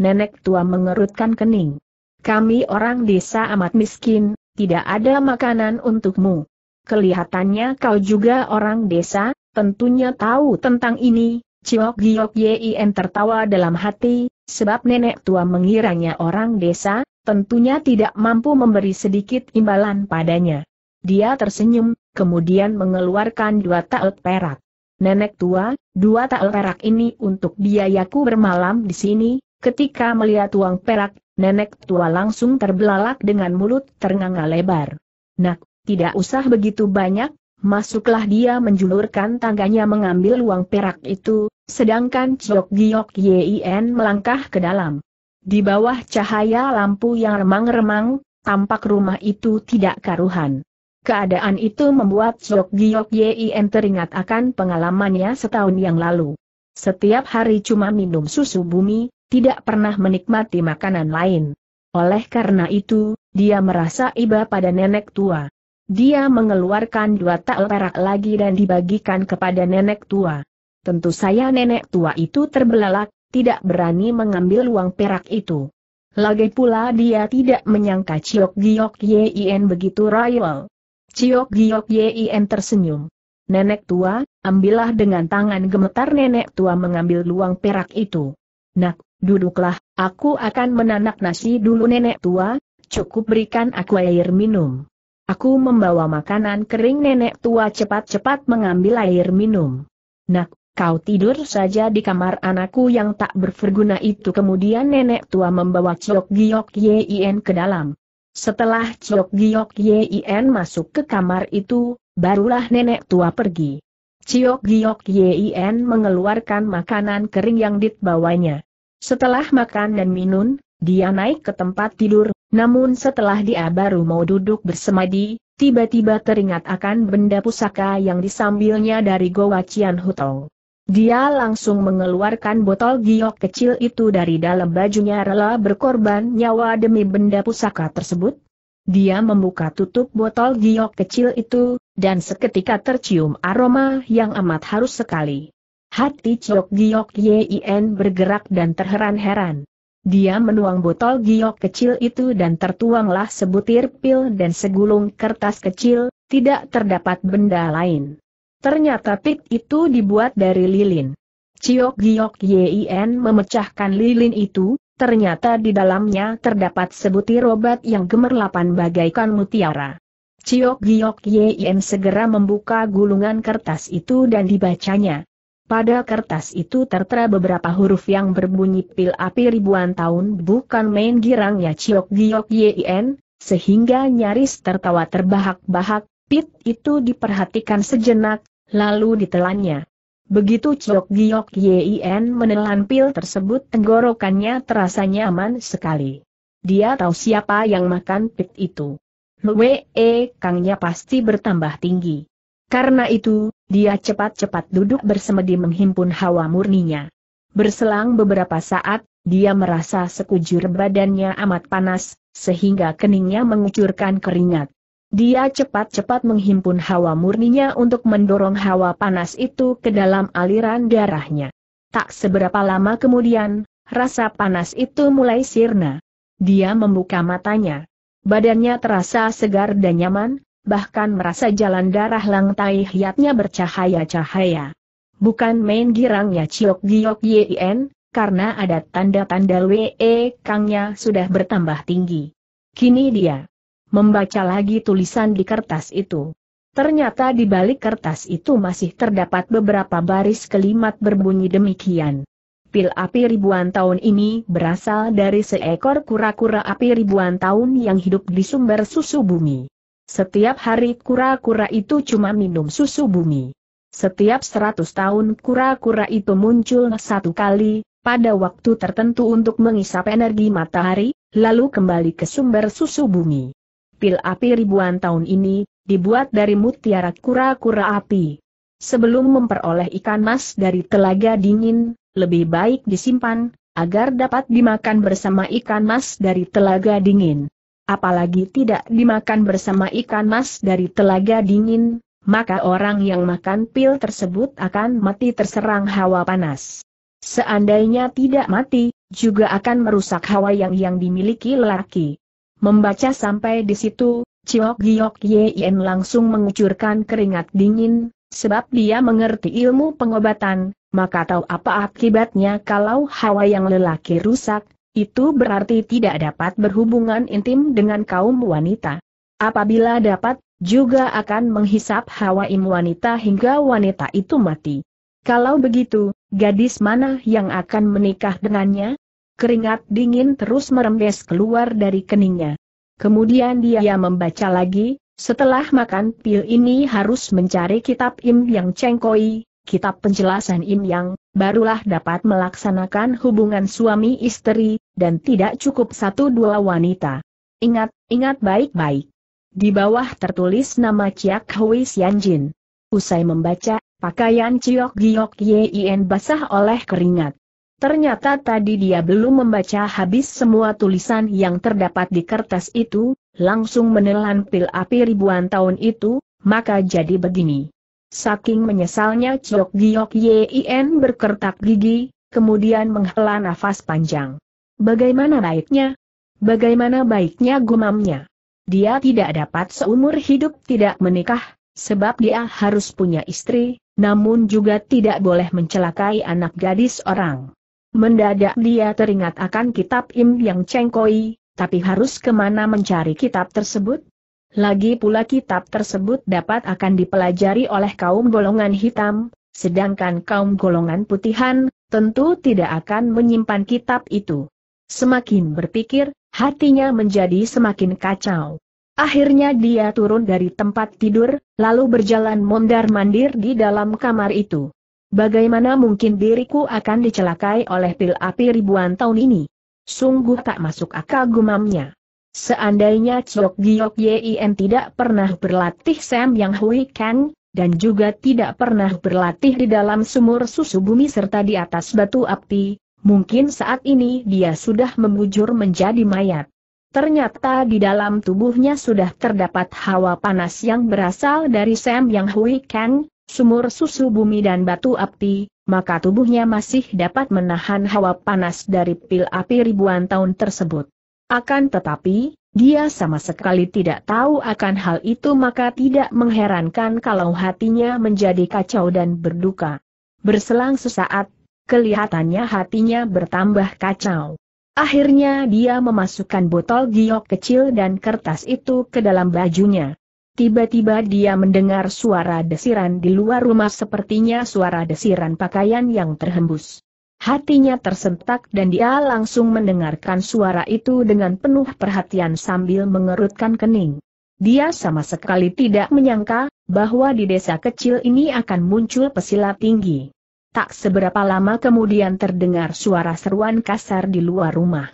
Nenek tua mengerutkan kening. Kami orang desa amat miskin, tidak ada makanan untukmu. Kelihatannya kau juga orang desa, tentunya tahu tentang ini, Ciok Giok Yin tertawa dalam hati, sebab nenek tua mengiranya orang desa, tentunya tidak mampu memberi sedikit imbalan padanya. Dia tersenyum, kemudian mengeluarkan dua tael perak. Nenek tua, dua tael perak ini untuk biayaku bermalam di sini, ketika melihat uang perak, nenek tua langsung terbelalak dengan mulut ternganga lebar. Nak, tidak usah begitu banyak, masuklah dia menjulurkan tangganya mengambil uang perak itu, sedangkan Chok Giok Yien melangkah ke dalam. Di bawah cahaya lampu yang remang-remang, tampak rumah itu tidak karuhan. Keadaan itu membuat Chok Giok Yien teringat akan pengalamannya setahun yang lalu. Setiap hari cuma minum susu bumi, tidak pernah menikmati makanan lain. Oleh karena itu, dia merasa iba pada nenek tua. Dia mengeluarkan dua tak perak lagi dan dibagikan kepada nenek tua. Tentu saya nenek tua itu terbelalak, tidak berani mengambil uang perak itu. Lagi pula dia tidak menyangka Ciok Giok Yin begitu royal. Ciok Giok Yin tersenyum. Nenek tua, ambillah dengan tangan gemetar nenek tua mengambil luang perak itu. Nak, duduklah, aku akan menanak nasi dulu nenek tua, cukup berikan aku air minum. Aku membawa makanan kering nenek tua cepat-cepat mengambil air minum. Nak, kau tidur saja di kamar anakku yang tak berguna itu. Kemudian nenek tua membawa Chok Giok Yin ke dalam. Setelah Chok Giok Yin masuk ke kamar itu, barulah nenek tua pergi. Ciok Giok Yin mengeluarkan makanan kering yang dibawanya. Setelah makan dan minum, dia naik ke tempat tidur, namun setelah dia baru mau duduk bersemadi, tiba-tiba teringat akan benda pusaka yang disambilnya dari Goa Cian Hutong. Dia langsung mengeluarkan botol giok kecil itu dari dalam bajunya rela berkorban nyawa demi benda pusaka tersebut. Dia membuka tutup botol giok kecil itu, dan seketika tercium aroma yang amat harus sekali. Hati Ciok Giok Yien bergerak dan terheran-heran. Dia menuang botol giok kecil itu dan tertuanglah sebutir pil dan segulung kertas kecil, tidak terdapat benda lain. Ternyata pit itu dibuat dari lilin. Ciok giok Yin memecahkan lilin itu, ternyata di dalamnya terdapat sebutir obat yang gemerlapan bagaikan mutiara. Ciok giok Yin segera membuka gulungan kertas itu dan dibacanya. Pada kertas itu tertera beberapa huruf yang berbunyi pil api ribuan tahun bukan main girangnya Ciok Giok Yien sehingga nyaris tertawa terbahak-bahak, pit itu diperhatikan sejenak, lalu ditelannya. Begitu Ciok Giok Yien menelan pil tersebut tenggorokannya terasa nyaman sekali. Dia tahu siapa yang makan pit itu. Lue, eh, kangnya pasti bertambah tinggi. Karena itu, dia cepat-cepat duduk bersemedi menghimpun hawa murninya. Berselang beberapa saat, dia merasa sekujur badannya amat panas, sehingga keningnya mengucurkan keringat. Dia cepat-cepat menghimpun hawa murninya untuk mendorong hawa panas itu ke dalam aliran darahnya. Tak seberapa lama kemudian, rasa panas itu mulai sirna. Dia membuka matanya. Badannya terasa segar dan nyaman, bahkan merasa jalan darah langtai hiatnya bercahaya-cahaya. Bukan main girangnya Ciok Giok Yien, karena ada tanda-tanda WE Kangnya sudah bertambah tinggi. Kini dia membaca lagi tulisan di kertas itu. Ternyata di balik kertas itu masih terdapat beberapa baris kelimat berbunyi demikian. Pil api ribuan tahun ini berasal dari seekor kura-kura api ribuan tahun yang hidup di sumber susu bumi. Setiap hari kura-kura itu cuma minum susu bumi. Setiap seratus tahun kura-kura itu muncul satu kali, pada waktu tertentu untuk mengisap energi matahari, lalu kembali ke sumber susu bumi. Pil api ribuan tahun ini, dibuat dari mutiara kura-kura api. Sebelum memperoleh ikan mas dari telaga dingin, lebih baik disimpan, agar dapat dimakan bersama ikan mas dari telaga dingin apalagi tidak dimakan bersama ikan mas dari telaga dingin, maka orang yang makan pil tersebut akan mati terserang hawa panas. Seandainya tidak mati, juga akan merusak hawa yang yang dimiliki lelaki. Membaca sampai di situ, Ciok Giok Yen langsung mengucurkan keringat dingin, sebab dia mengerti ilmu pengobatan, maka tahu apa akibatnya kalau hawa yang lelaki rusak, itu berarti tidak dapat berhubungan intim dengan kaum wanita. Apabila dapat, juga akan menghisap hawa im wanita hingga wanita itu mati. Kalau begitu, gadis mana yang akan menikah dengannya? Keringat dingin terus merembes keluar dari keningnya. Kemudian dia membaca lagi, setelah makan pil ini harus mencari kitab Im Yang Cengkoi, kitab penjelasan Im Yang, barulah dapat melaksanakan hubungan suami istri, dan tidak cukup satu dua wanita. Ingat, ingat baik-baik. Di bawah tertulis nama Ciak Hui Xianjin. Usai membaca, pakaian Ciok Giok Yin basah oleh keringat. Ternyata tadi dia belum membaca habis semua tulisan yang terdapat di kertas itu, langsung menelan pil api ribuan tahun itu, maka jadi begini. Saking menyesalnya Ciok Giok Yin berkertak gigi, kemudian menghela nafas panjang. Bagaimana baiknya? Bagaimana baiknya gumamnya? Dia tidak dapat seumur hidup tidak menikah, sebab dia harus punya istri, namun juga tidak boleh mencelakai anak gadis orang. Mendadak dia teringat akan kitab Im Yang Cengkoi, tapi harus kemana mencari kitab tersebut? Lagi pula kitab tersebut dapat akan dipelajari oleh kaum golongan hitam, sedangkan kaum golongan putihan, tentu tidak akan menyimpan kitab itu. Semakin berpikir, hatinya menjadi semakin kacau. Akhirnya dia turun dari tempat tidur, lalu berjalan mondar-mandir di dalam kamar itu. Bagaimana mungkin diriku akan dicelakai oleh pil api ribuan tahun ini? Sungguh tak masuk akal gumamnya. Seandainya Chok Giok Yim tidak pernah berlatih Sam Yang Hui Kang, dan juga tidak pernah berlatih di dalam sumur susu bumi serta di atas batu api, Mungkin saat ini dia sudah membujur menjadi mayat. Ternyata di dalam tubuhnya sudah terdapat hawa panas yang berasal dari sem Yang Hui Kang, sumur susu bumi dan batu api, maka tubuhnya masih dapat menahan hawa panas dari pil api ribuan tahun tersebut. Akan tetapi, dia sama sekali tidak tahu akan hal itu maka tidak mengherankan kalau hatinya menjadi kacau dan berduka. Berselang sesaat, kelihatannya hatinya bertambah kacau. Akhirnya dia memasukkan botol giok kecil dan kertas itu ke dalam bajunya. Tiba-tiba dia mendengar suara desiran di luar rumah sepertinya suara desiran pakaian yang terhembus. Hatinya tersentak dan dia langsung mendengarkan suara itu dengan penuh perhatian sambil mengerutkan kening. Dia sama sekali tidak menyangka, bahwa di desa kecil ini akan muncul pesilat tinggi. Tak seberapa lama kemudian terdengar suara seruan kasar di luar rumah.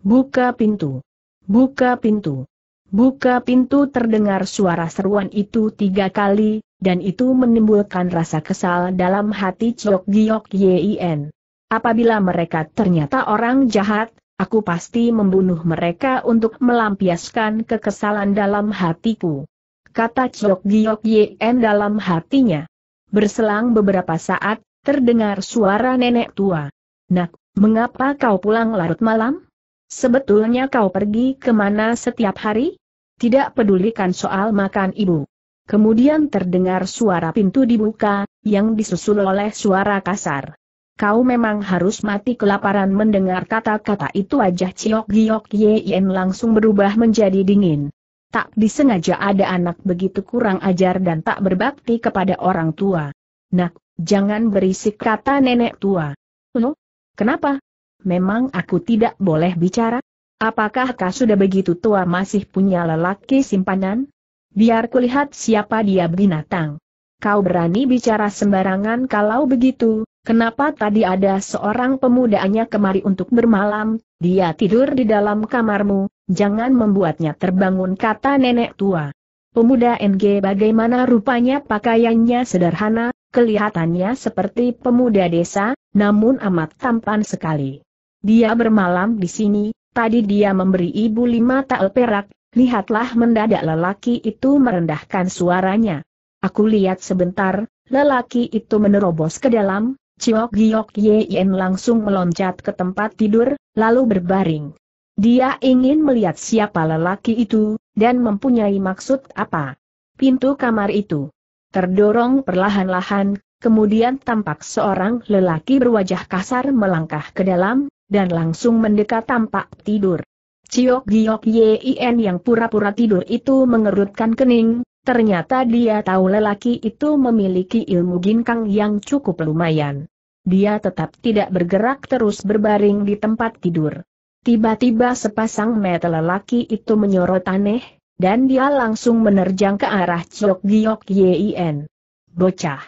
Buka pintu. Buka pintu. Buka pintu terdengar suara seruan itu tiga kali, dan itu menimbulkan rasa kesal dalam hati Chok Giok Yien. Apabila mereka ternyata orang jahat, aku pasti membunuh mereka untuk melampiaskan kekesalan dalam hatiku. Kata Chok Giok Yien dalam hatinya. Berselang beberapa saat, terdengar suara nenek tua. Nak, mengapa kau pulang larut malam? Sebetulnya kau pergi kemana setiap hari? Tidak pedulikan soal makan ibu. Kemudian terdengar suara pintu dibuka, yang disusul oleh suara kasar. Kau memang harus mati kelaparan mendengar kata-kata itu wajah Ciok Giok Yen langsung berubah menjadi dingin. Tak disengaja ada anak begitu kurang ajar dan tak berbakti kepada orang tua. Nak, Jangan berisik kata nenek tua. Lu? Anu, kenapa? Memang aku tidak boleh bicara? Apakah kau sudah begitu tua masih punya lelaki simpanan? Biar kulihat siapa dia binatang. Kau berani bicara sembarangan kalau begitu, kenapa tadi ada seorang pemudanya kemari untuk bermalam, dia tidur di dalam kamarmu, jangan membuatnya terbangun kata nenek tua. Pemuda NG bagaimana rupanya pakaiannya sederhana, Kelihatannya seperti pemuda desa, namun amat tampan sekali. Dia bermalam di sini, tadi dia memberi ibu lima tael perak, lihatlah mendadak lelaki itu merendahkan suaranya. Aku lihat sebentar, lelaki itu menerobos ke dalam, Ciok Giok Yen langsung meloncat ke tempat tidur, lalu berbaring. Dia ingin melihat siapa lelaki itu, dan mempunyai maksud apa. Pintu kamar itu Terdorong perlahan-lahan, kemudian tampak seorang lelaki berwajah kasar melangkah ke dalam, dan langsung mendekat tampak tidur. Ciok Giok Yin yang pura-pura tidur itu mengerutkan kening, ternyata dia tahu lelaki itu memiliki ilmu ginkang yang cukup lumayan. Dia tetap tidak bergerak terus berbaring di tempat tidur. Tiba-tiba sepasang mata lelaki itu menyorot aneh, dan dia langsung menerjang ke arah Chok Giok Yin. Bocah.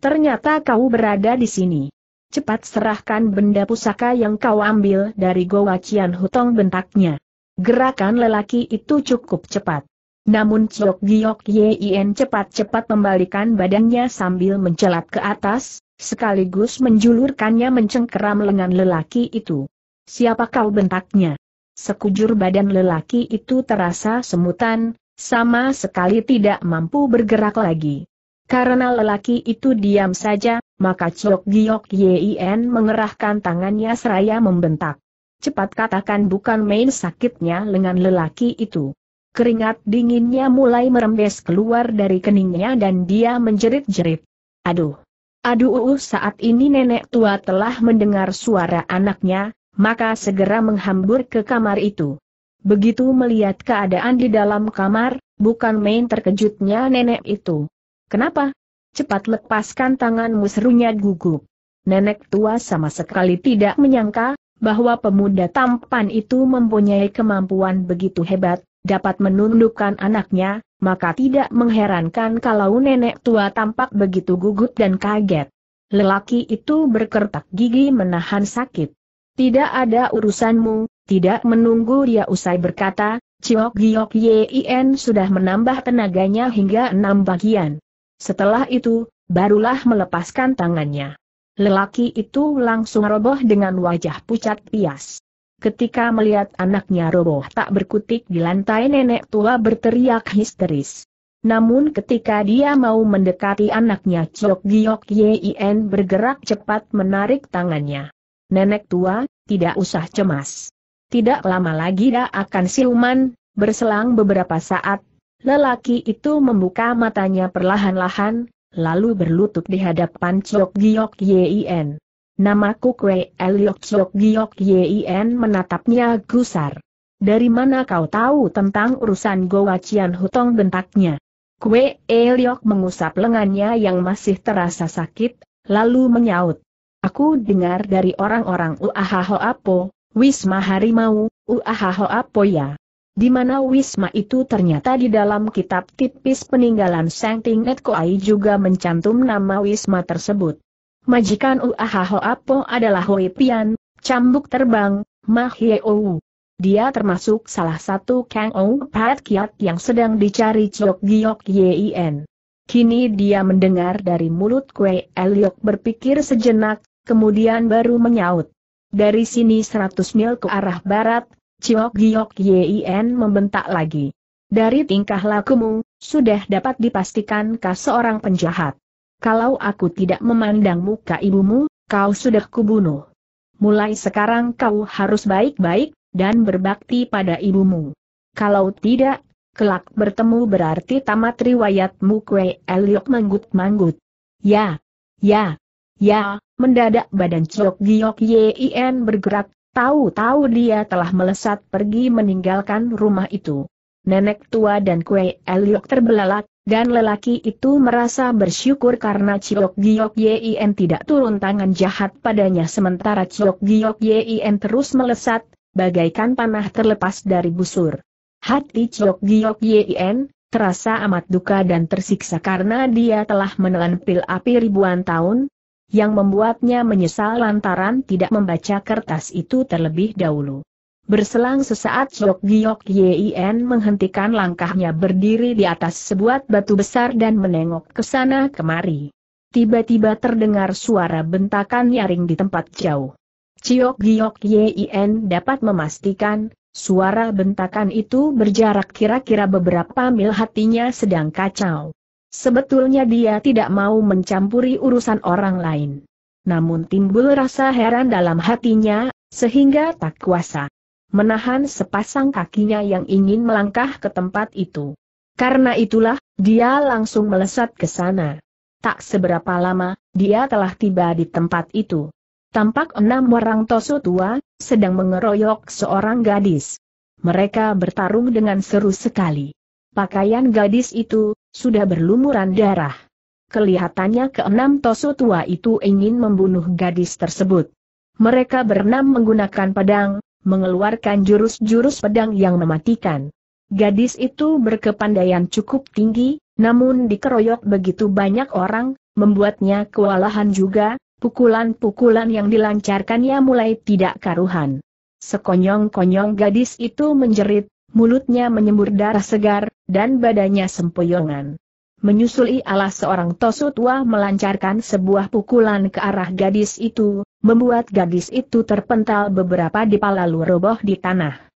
Ternyata kau berada di sini. Cepat serahkan benda pusaka yang kau ambil dari Goa Cian Hutong bentaknya. Gerakan lelaki itu cukup cepat. Namun Chok Giok Yin cepat-cepat membalikan badannya sambil mencelat ke atas, sekaligus menjulurkannya mencengkeram lengan lelaki itu. Siapa kau bentaknya? Sekujur badan lelaki itu terasa semutan, sama sekali tidak mampu bergerak lagi. Karena lelaki itu diam saja, maka Chok Giok Yien mengerahkan tangannya seraya membentak. Cepat katakan bukan main sakitnya lengan lelaki itu. Keringat dinginnya mulai merembes keluar dari keningnya dan dia menjerit-jerit. Aduh! Aduh saat ini nenek tua telah mendengar suara anaknya, maka segera menghambur ke kamar itu. Begitu melihat keadaan di dalam kamar, bukan main terkejutnya nenek itu. Kenapa? Cepat lepaskan tanganmu serunya gugup. Nenek tua sama sekali tidak menyangka, bahwa pemuda tampan itu mempunyai kemampuan begitu hebat, dapat menundukkan anaknya, maka tidak mengherankan kalau nenek tua tampak begitu gugup dan kaget. Lelaki itu berkertak gigi menahan sakit. Tidak ada urusanmu, tidak menunggu dia usai berkata, Ciok Giok Yien sudah menambah tenaganya hingga enam bagian. Setelah itu, barulah melepaskan tangannya. Lelaki itu langsung roboh dengan wajah pucat pias. Ketika melihat anaknya roboh tak berkutik di lantai nenek tua berteriak histeris. Namun ketika dia mau mendekati anaknya Ciok Giok Yien bergerak cepat menarik tangannya. Nenek tua, tidak usah cemas. Tidak lama lagi dia akan siluman, berselang beberapa saat, lelaki itu membuka matanya perlahan-lahan, lalu berlutut di hadapan Chok Giok Yien. Namaku Kwe Eliok Chok Giok Yien menatapnya gusar. Dari mana kau tahu tentang urusan Goa Cian Hutong bentaknya? Kue Eliok mengusap lengannya yang masih terasa sakit, lalu menyaut. Aku dengar dari orang-orang Uahahoapo, Wisma Harimau, Uahahoapo ya. Di mana Wisma itu ternyata di dalam kitab tipis peninggalan Sang Tingnet Koai juga mencantum nama Wisma tersebut. Majikan Uahahoapo adalah Hoi Pian, cambuk terbang, Mahieu. Dia termasuk salah satu Kang Ou Pat Kiat yang sedang dicari Chok Giok Kini dia mendengar dari mulut Kue Eliok berpikir sejenak, kemudian baru menyaut. Dari sini 100 mil ke arah barat, Ciok Giok Yin membentak lagi. Dari tingkah lakumu, sudah dapat dipastikan kau seorang penjahat. Kalau aku tidak memandang muka ibumu, kau sudah kubunuh. Mulai sekarang kau harus baik-baik, dan berbakti pada ibumu. Kalau tidak, kelak bertemu berarti tamat riwayatmu kue Eliok manggut-manggut. Ya, ya, Ya, mendadak badan Chok Giok Yien bergerak, tahu-tahu dia telah melesat pergi meninggalkan rumah itu. Nenek tua dan kue Eliok terbelalak, dan lelaki itu merasa bersyukur karena Chok Giok Yien tidak turun tangan jahat padanya sementara Chok Giok Yien terus melesat, bagaikan panah terlepas dari busur. Hati Chok Giok Yien terasa amat duka dan tersiksa karena dia telah menelan pil api ribuan tahun, yang membuatnya menyesal lantaran tidak membaca kertas itu terlebih dahulu. Berselang sesaat Jok Giok Yin menghentikan langkahnya berdiri di atas sebuah batu besar dan menengok ke sana kemari. Tiba-tiba terdengar suara bentakan nyaring di tempat jauh. Ciok Giok Yin dapat memastikan, suara bentakan itu berjarak kira-kira beberapa mil hatinya sedang kacau. Sebetulnya dia tidak mau mencampuri urusan orang lain. Namun timbul rasa heran dalam hatinya, sehingga tak kuasa menahan sepasang kakinya yang ingin melangkah ke tempat itu. Karena itulah, dia langsung melesat ke sana. Tak seberapa lama, dia telah tiba di tempat itu. Tampak enam orang toso tua, sedang mengeroyok seorang gadis. Mereka bertarung dengan seru sekali. Pakaian gadis itu, sudah berlumuran darah. Kelihatannya keenam toso tua itu ingin membunuh gadis tersebut. Mereka berenam menggunakan pedang, mengeluarkan jurus-jurus pedang yang mematikan. Gadis itu berkepandaian cukup tinggi, namun dikeroyok begitu banyak orang, membuatnya kewalahan juga, pukulan-pukulan yang dilancarkannya mulai tidak karuhan. Sekonyong-konyong gadis itu menjerit, mulutnya menyembur darah segar, dan badannya sempoyongan. Menyusuli alas seorang tosu tua melancarkan sebuah pukulan ke arah gadis itu, membuat gadis itu terpental beberapa dipa lalu roboh di tanah.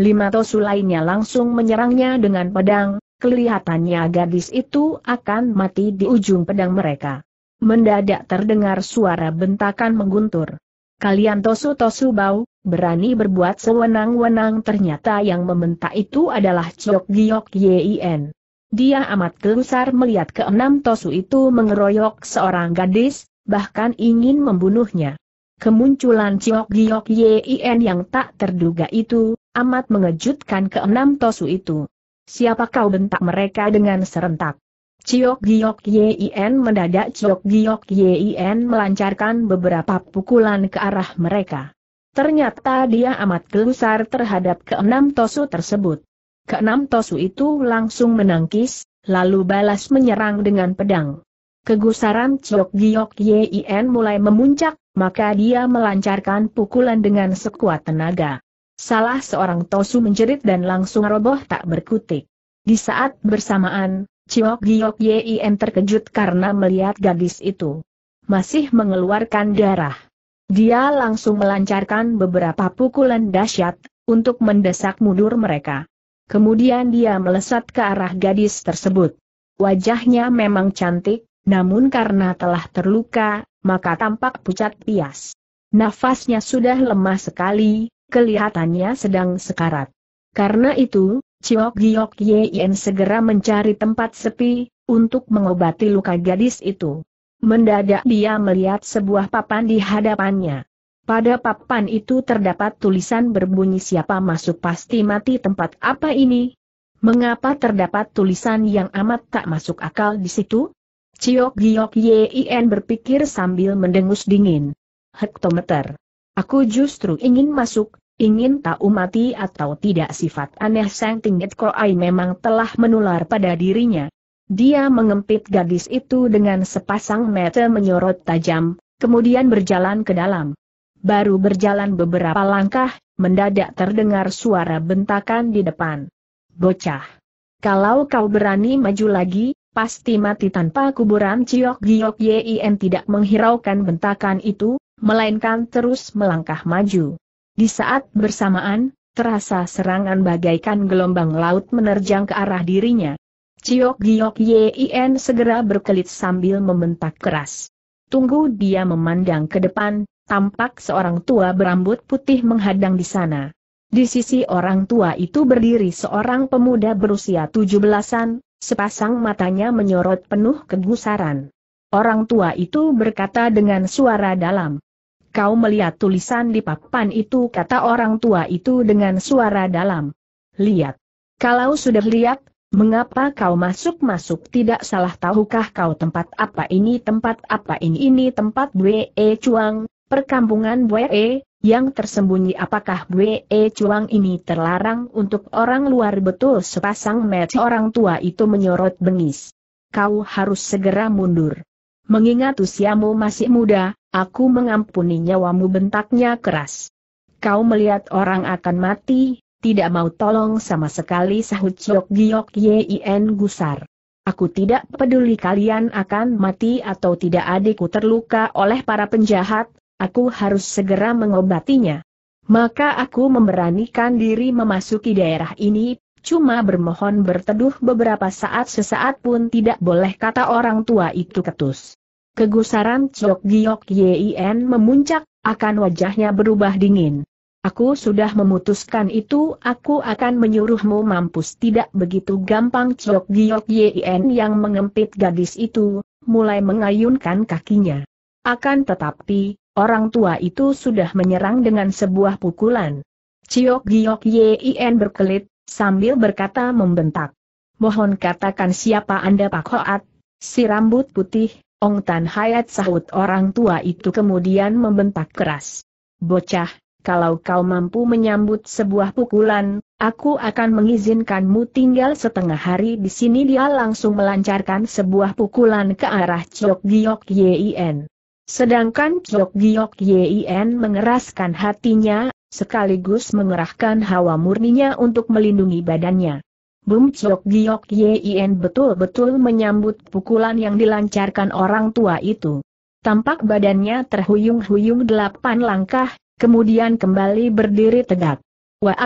Lima tosu lainnya langsung menyerangnya dengan pedang, kelihatannya gadis itu akan mati di ujung pedang mereka. Mendadak terdengar suara bentakan mengguntur. Kalian tosu-tosu bau, berani berbuat sewenang-wenang ternyata yang membentak itu adalah Chok Giok Yin. Dia amat gelusar melihat keenam tosu itu mengeroyok seorang gadis, bahkan ingin membunuhnya. Kemunculan Chok Giok Yin yang tak terduga itu, amat mengejutkan keenam tosu itu. Siapa kau bentak mereka dengan serentak? Ciok Giok Yin mendadak Ciok Giok Yin melancarkan beberapa pukulan ke arah mereka. Ternyata dia amat gelusar terhadap keenam tosu tersebut. Keenam tosu itu langsung menangkis, lalu balas menyerang dengan pedang. Kegusaran Ciok Giok Yin mulai memuncak, maka dia melancarkan pukulan dengan sekuat tenaga. Salah seorang tosu menjerit dan langsung roboh tak berkutik. Di saat bersamaan, Ciok Giok Yim terkejut karena melihat gadis itu. Masih mengeluarkan darah. Dia langsung melancarkan beberapa pukulan dahsyat, untuk mendesak mundur mereka. Kemudian dia melesat ke arah gadis tersebut. Wajahnya memang cantik, namun karena telah terluka, maka tampak pucat pias. Nafasnya sudah lemah sekali, kelihatannya sedang sekarat. Karena itu, Ciok Giok Yen segera mencari tempat sepi, untuk mengobati luka gadis itu. Mendadak dia melihat sebuah papan di hadapannya. Pada papan itu terdapat tulisan berbunyi siapa masuk pasti mati tempat apa ini? Mengapa terdapat tulisan yang amat tak masuk akal di situ? Ciok Giok Yen berpikir sambil mendengus dingin. Hektometer. Aku justru ingin masuk, Ingin tahu mati atau tidak sifat aneh Sang Tingit Koai memang telah menular pada dirinya. Dia mengempit gadis itu dengan sepasang mata menyorot tajam, kemudian berjalan ke dalam. Baru berjalan beberapa langkah, mendadak terdengar suara bentakan di depan. Bocah! Kalau kau berani maju lagi, pasti mati tanpa kuburan Ciok Giok Yin tidak menghiraukan bentakan itu, melainkan terus melangkah maju. Di saat bersamaan, terasa serangan bagaikan gelombang laut menerjang ke arah dirinya. Ciok Giok Yin segera berkelit sambil membentak keras. Tunggu dia memandang ke depan, tampak seorang tua berambut putih menghadang di sana. Di sisi orang tua itu berdiri seorang pemuda berusia tujuh belasan, sepasang matanya menyorot penuh kegusaran. Orang tua itu berkata dengan suara dalam, Kau melihat tulisan di papan itu kata orang tua itu dengan suara dalam. Lihat. Kalau sudah lihat, mengapa kau masuk-masuk tidak salah tahukah kau tempat apa ini tempat apa ini ini tempat Bwe Cuang, perkampungan Bwe, e, yang tersembunyi apakah Bwe Cuang ini terlarang untuk orang luar betul sepasang match orang tua itu menyorot bengis. Kau harus segera mundur. Mengingat usiamu masih muda, Aku mengampuni nyawamu bentaknya keras. Kau melihat orang akan mati, tidak mau tolong sama sekali sahut Ciok Giok Yin gusar. Aku tidak peduli kalian akan mati atau tidak adikku terluka oleh para penjahat, aku harus segera mengobatinya. Maka aku memberanikan diri memasuki daerah ini, cuma bermohon berteduh beberapa saat sesaat pun tidak boleh kata orang tua itu ketus. Kegusaran Chok Giok Yien memuncak, akan wajahnya berubah dingin. Aku sudah memutuskan itu, aku akan menyuruhmu mampus. Tidak begitu gampang Chok Giok Yien yang mengempit gadis itu, mulai mengayunkan kakinya. Akan tetapi, orang tua itu sudah menyerang dengan sebuah pukulan. Chok Giok Yien berkelit, sambil berkata membentak. Mohon katakan siapa Anda Pak Hoat, si rambut putih, Ong Tan Hayat sahut orang tua itu kemudian membentak keras. Bocah, kalau kau mampu menyambut sebuah pukulan, aku akan mengizinkanmu tinggal setengah hari di sini dia langsung melancarkan sebuah pukulan ke arah Chok Giok Yien. Sedangkan Chok Giok Yien mengeraskan hatinya, sekaligus mengerahkan hawa murninya untuk melindungi badannya. Bum Chok Giok Yin betul-betul menyambut pukulan yang dilancarkan orang tua itu. Tampak badannya terhuyung-huyung delapan langkah, kemudian kembali berdiri tegak. Wah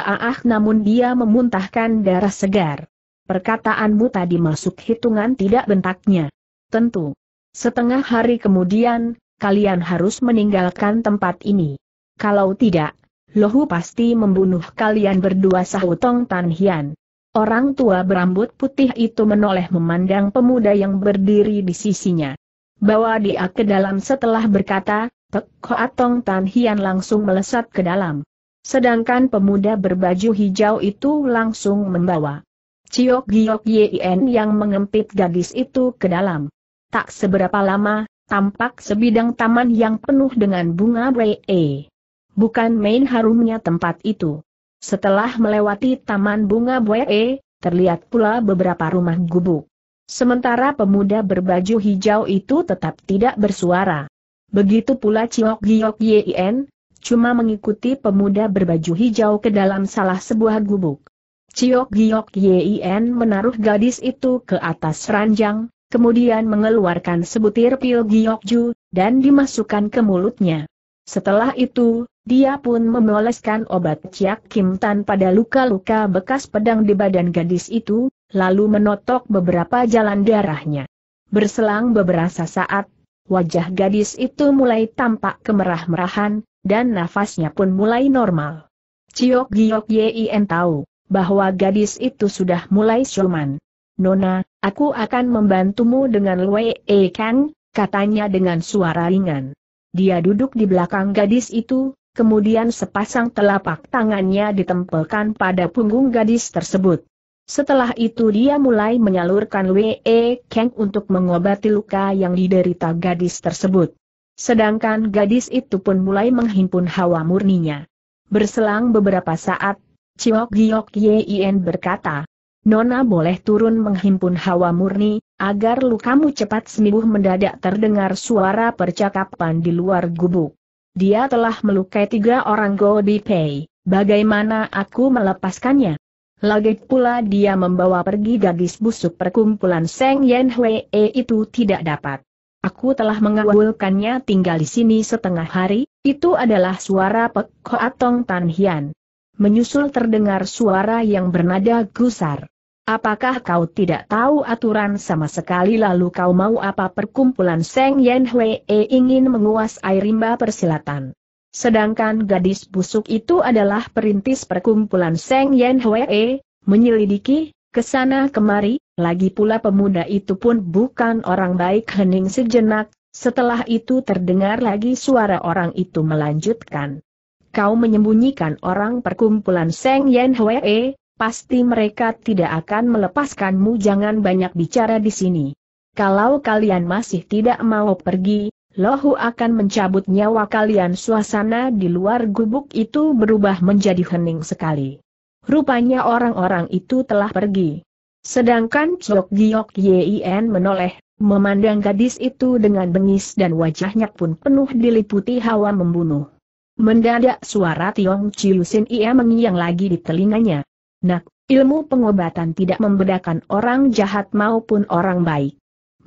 namun dia memuntahkan darah segar. Perkataanmu tadi masuk hitungan tidak bentaknya. Tentu. Setengah hari kemudian, kalian harus meninggalkan tempat ini. Kalau tidak, Lohu pasti membunuh kalian berdua sahutong Tan Hian. Orang tua berambut putih itu menoleh memandang pemuda yang berdiri di sisinya. Bawa dia ke dalam setelah berkata, Tek Koatong Tan Hian langsung melesat ke dalam. Sedangkan pemuda berbaju hijau itu langsung membawa Cio Giok Yien yang mengempit gadis itu ke dalam. Tak seberapa lama, tampak sebidang taman yang penuh dengan bunga bree. Bukan main harumnya tempat itu. Setelah melewati Taman Bunga Bue, terlihat pula beberapa rumah gubuk. Sementara pemuda berbaju hijau itu tetap tidak bersuara. Begitu pula Ciok Giok Yien, cuma mengikuti pemuda berbaju hijau ke dalam salah sebuah gubuk. Ciok Giok Yien menaruh gadis itu ke atas ranjang, kemudian mengeluarkan sebutir pil Giokju, dan dimasukkan ke mulutnya. Setelah itu, dia pun memoleskan obat Ciak Kim Tan pada luka-luka bekas pedang di badan gadis itu, lalu menotok beberapa jalan darahnya. Berselang beberapa saat, wajah gadis itu mulai tampak kemerah-merahan, dan nafasnya pun mulai normal. Ciok Giok Yien tahu bahwa gadis itu sudah mulai siuman. Nona, aku akan membantumu dengan Wei, Kang, katanya dengan suara ringan. Dia duduk di belakang gadis itu, kemudian sepasang telapak tangannya ditempelkan pada punggung gadis tersebut. Setelah itu dia mulai menyalurkan W.E. Kang untuk mengobati luka yang diderita gadis tersebut. Sedangkan gadis itu pun mulai menghimpun hawa murninya. Berselang beberapa saat, Ciok Giok Yien berkata, Nona boleh turun menghimpun hawa murni, agar lukamu cepat sembuh mendadak terdengar suara percakapan di luar gubuk. Dia telah melukai tiga orang Go Pei. Bagaimana aku melepaskannya? Lagi pula dia membawa pergi gadis busuk perkumpulan Seng Yen Hwee itu tidak dapat. Aku telah mengawalkannya tinggal di sini setengah hari, itu adalah suara Pek Koatong Tan Hian. Menyusul terdengar suara yang bernada gusar. Apakah kau tidak tahu aturan sama sekali lalu kau mau apa perkumpulan Seng Yen Hwee ingin menguasai rimba persilatan? Sedangkan gadis busuk itu adalah perintis perkumpulan Seng Yen Hwee, menyelidiki, kesana kemari, lagi pula pemuda itu pun bukan orang baik hening sejenak, setelah itu terdengar lagi suara orang itu melanjutkan. Kau menyembunyikan orang perkumpulan Seng Yen Hwee, pasti mereka tidak akan melepaskanmu jangan banyak bicara di sini. Kalau kalian masih tidak mau pergi, Lohu akan mencabut nyawa kalian suasana di luar gubuk itu berubah menjadi hening sekali. Rupanya orang-orang itu telah pergi. Sedangkan Chok Giok Yin menoleh, memandang gadis itu dengan bengis dan wajahnya pun penuh diliputi hawa membunuh. Mendadak suara Tiong Sin ia mengiang lagi di telinganya. Nak, ilmu pengobatan tidak membedakan orang jahat maupun orang baik.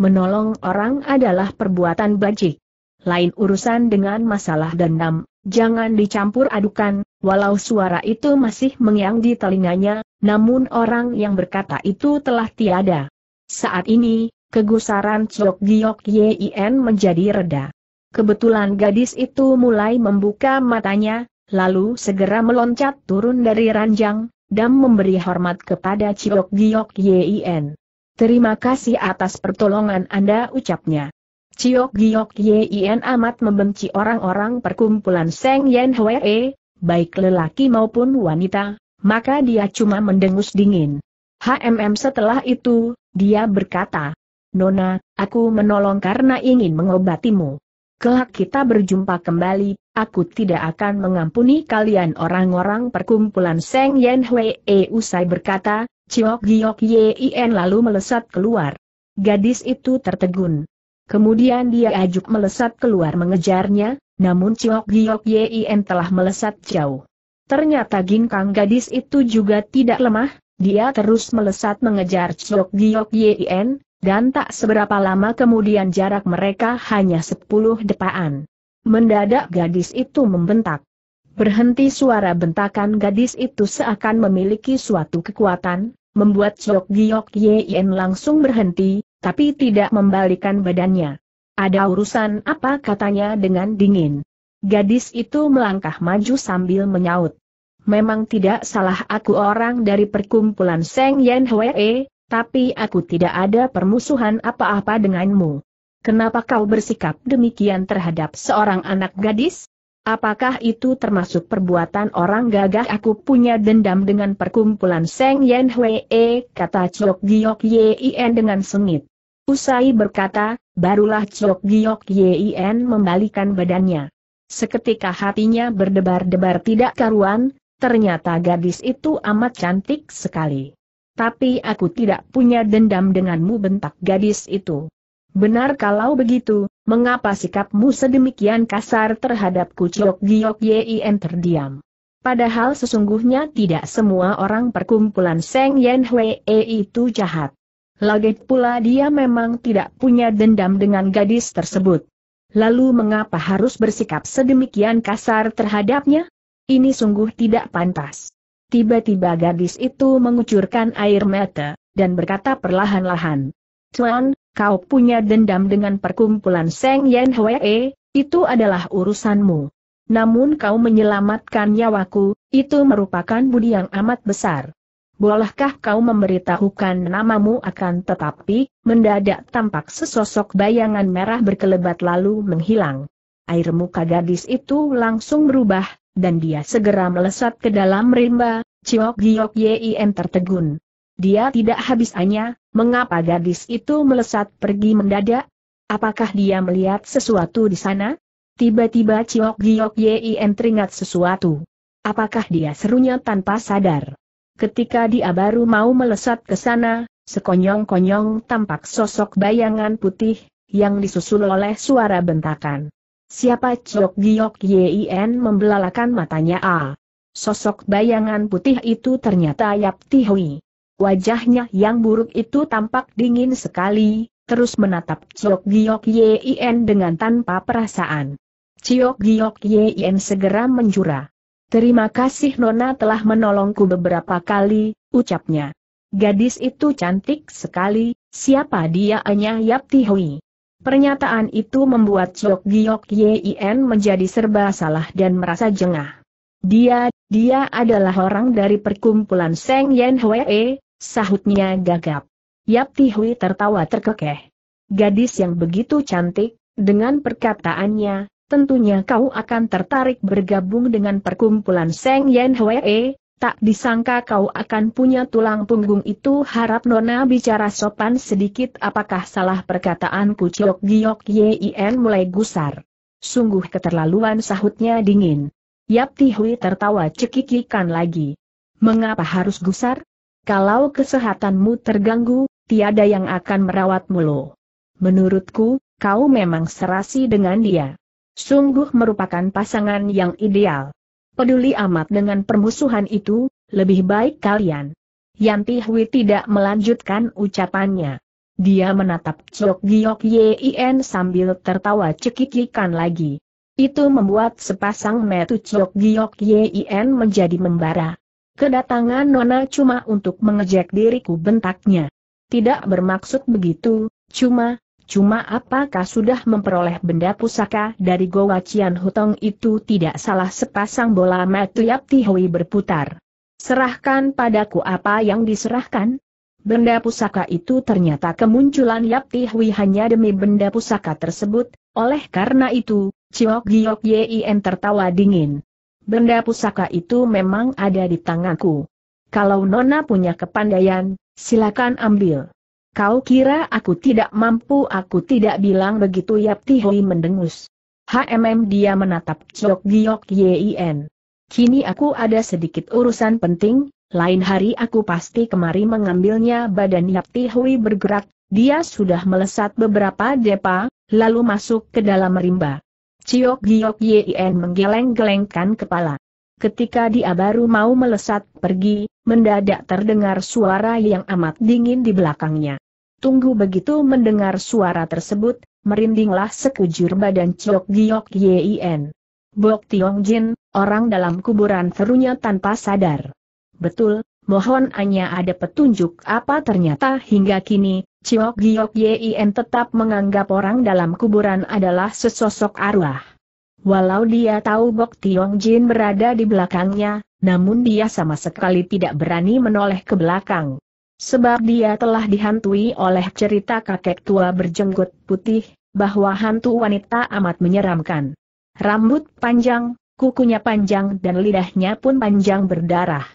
Menolong orang adalah perbuatan bajik. Lain urusan dengan masalah dendam, jangan dicampur adukan, walau suara itu masih mengiang di telinganya, namun orang yang berkata itu telah tiada. Saat ini, kegusaran Chok Giok Yin menjadi reda. Kebetulan gadis itu mulai membuka matanya, lalu segera meloncat turun dari ranjang, dan memberi hormat kepada Ciok Giok Yien. Terima kasih atas pertolongan Anda ucapnya. Ciok Giok Yien amat membenci orang-orang perkumpulan Seng Yen Hwee, baik lelaki maupun wanita, maka dia cuma mendengus dingin. HMM setelah itu, dia berkata, Nona, aku menolong karena ingin mengobatimu. Kelak kita berjumpa kembali, aku tidak akan mengampuni kalian orang-orang perkumpulan Seng Yen Hwee usai berkata, Ciok Giok Yin lalu melesat keluar. Gadis itu tertegun. Kemudian dia ajuk melesat keluar mengejarnya, namun Ciok Giok Yin telah melesat jauh. Ternyata ginkang gadis itu juga tidak lemah, dia terus melesat mengejar Ciok Giok Yin, dan tak seberapa lama kemudian jarak mereka hanya sepuluh depaan. Mendadak gadis itu membentak. Berhenti suara bentakan gadis itu seakan memiliki suatu kekuatan, membuat Chok Giok Yen langsung berhenti, tapi tidak membalikan badannya. Ada urusan apa katanya dengan dingin. Gadis itu melangkah maju sambil menyaut. Memang tidak salah aku orang dari perkumpulan Seng Yen Hwee, tapi aku tidak ada permusuhan apa-apa denganmu. Kenapa kau bersikap demikian terhadap seorang anak gadis? Apakah itu termasuk perbuatan orang gagah aku punya dendam dengan perkumpulan Seng Yen Hwee, kata Chok Giok Yen dengan sengit. Usai berkata, barulah Chok Giok Yen membalikan badannya. Seketika hatinya berdebar-debar tidak karuan, ternyata gadis itu amat cantik sekali. Tapi aku tidak punya dendam denganmu bentak gadis itu. Benar kalau begitu, mengapa sikapmu sedemikian kasar terhadapku Ciok Giok Yin terdiam. Padahal sesungguhnya tidak semua orang perkumpulan Seng Yen Hwee itu jahat. Lagi pula dia memang tidak punya dendam dengan gadis tersebut. Lalu mengapa harus bersikap sedemikian kasar terhadapnya? Ini sungguh tidak pantas. Tiba-tiba gadis itu mengucurkan air mata, dan berkata perlahan-lahan. Tuan, kau punya dendam dengan perkumpulan Seng Yen Hwee, eh? itu adalah urusanmu. Namun kau menyelamatkan nyawaku, itu merupakan budi yang amat besar. Bolehkah kau memberitahukan namamu akan tetapi, mendadak tampak sesosok bayangan merah berkelebat lalu menghilang. Air muka gadis itu langsung berubah, dan dia segera melesat ke dalam rimba, Ciok Giok Yim tertegun. Dia tidak habis hanya. mengapa gadis itu melesat pergi mendadak? Apakah dia melihat sesuatu di sana? Tiba-tiba Ciok Giok Yim teringat sesuatu. Apakah dia serunya tanpa sadar? Ketika dia baru mau melesat ke sana, sekonyong-konyong tampak sosok bayangan putih, yang disusul oleh suara bentakan. Siapa Ciok Giok Yin membelalakan matanya A. Ah. Sosok bayangan putih itu ternyata Yap Tihui. Wajahnya yang buruk itu tampak dingin sekali, terus menatap Ciok Giok Yin dengan tanpa perasaan. Ciok Giok Yin segera menjura. Terima kasih Nona telah menolongku beberapa kali, ucapnya. Gadis itu cantik sekali, siapa dia Anya Yap Tihui? Pernyataan itu membuat Chok Giok Yien menjadi serba salah dan merasa jengah. Dia, dia adalah orang dari perkumpulan Seng Yen Hwee, sahutnya gagap. Yap Ti Hui tertawa terkekeh. Gadis yang begitu cantik, dengan perkataannya, tentunya kau akan tertarik bergabung dengan perkumpulan Seng Yen Hwee, tak disangka kau akan punya tulang punggung itu harap Nona bicara sopan sedikit apakah salah perkataanku Ciok Giok Yin mulai gusar. Sungguh keterlaluan sahutnya dingin. Yap Tihui tertawa cekikikan lagi. Mengapa harus gusar? Kalau kesehatanmu terganggu, tiada yang akan merawatmu lo. Menurutku, kau memang serasi dengan dia. Sungguh merupakan pasangan yang ideal peduli amat dengan permusuhan itu, lebih baik kalian. Yanti Hui tidak melanjutkan ucapannya. Dia menatap Chok Giok Yin sambil tertawa cekikikan lagi. Itu membuat sepasang metu Chok Giok Yin menjadi membara. Kedatangan Nona cuma untuk mengejek diriku bentaknya. Tidak bermaksud begitu, cuma, Cuma apakah sudah memperoleh benda pusaka dari Goa Cian Hutong itu tidak salah sepasang bola Ti Tihui berputar. Serahkan padaku apa yang diserahkan? Benda pusaka itu ternyata kemunculan Yap Tihui hanya demi benda pusaka tersebut, oleh karena itu, Ciok Giok Yien tertawa dingin. Benda pusaka itu memang ada di tanganku. Kalau Nona punya kepandaian, silakan ambil. Kau kira aku tidak mampu aku tidak bilang begitu Yap Tihoi mendengus. HMM dia menatap Chok Giok Yien. Kini aku ada sedikit urusan penting, lain hari aku pasti kemari mengambilnya badan Yap Tihoi bergerak, dia sudah melesat beberapa depa, lalu masuk ke dalam rimba. Chok Giok Yien menggeleng-gelengkan kepala. Ketika dia baru mau melesat pergi, mendadak terdengar suara yang amat dingin di belakangnya. Tunggu begitu mendengar suara tersebut, merindinglah sekujur badan Chok Giok Yien. Bok Tiong Jin, orang dalam kuburan serunya tanpa sadar. Betul, mohon hanya ada petunjuk apa ternyata hingga kini, Chok Giok Yien tetap menganggap orang dalam kuburan adalah sesosok arwah. Walau dia tahu Bok Tiong Jin berada di belakangnya, namun dia sama sekali tidak berani menoleh ke belakang. Sebab dia telah dihantui oleh cerita kakek tua berjenggot putih, bahwa hantu wanita amat menyeramkan. Rambut panjang, kukunya panjang dan lidahnya pun panjang berdarah.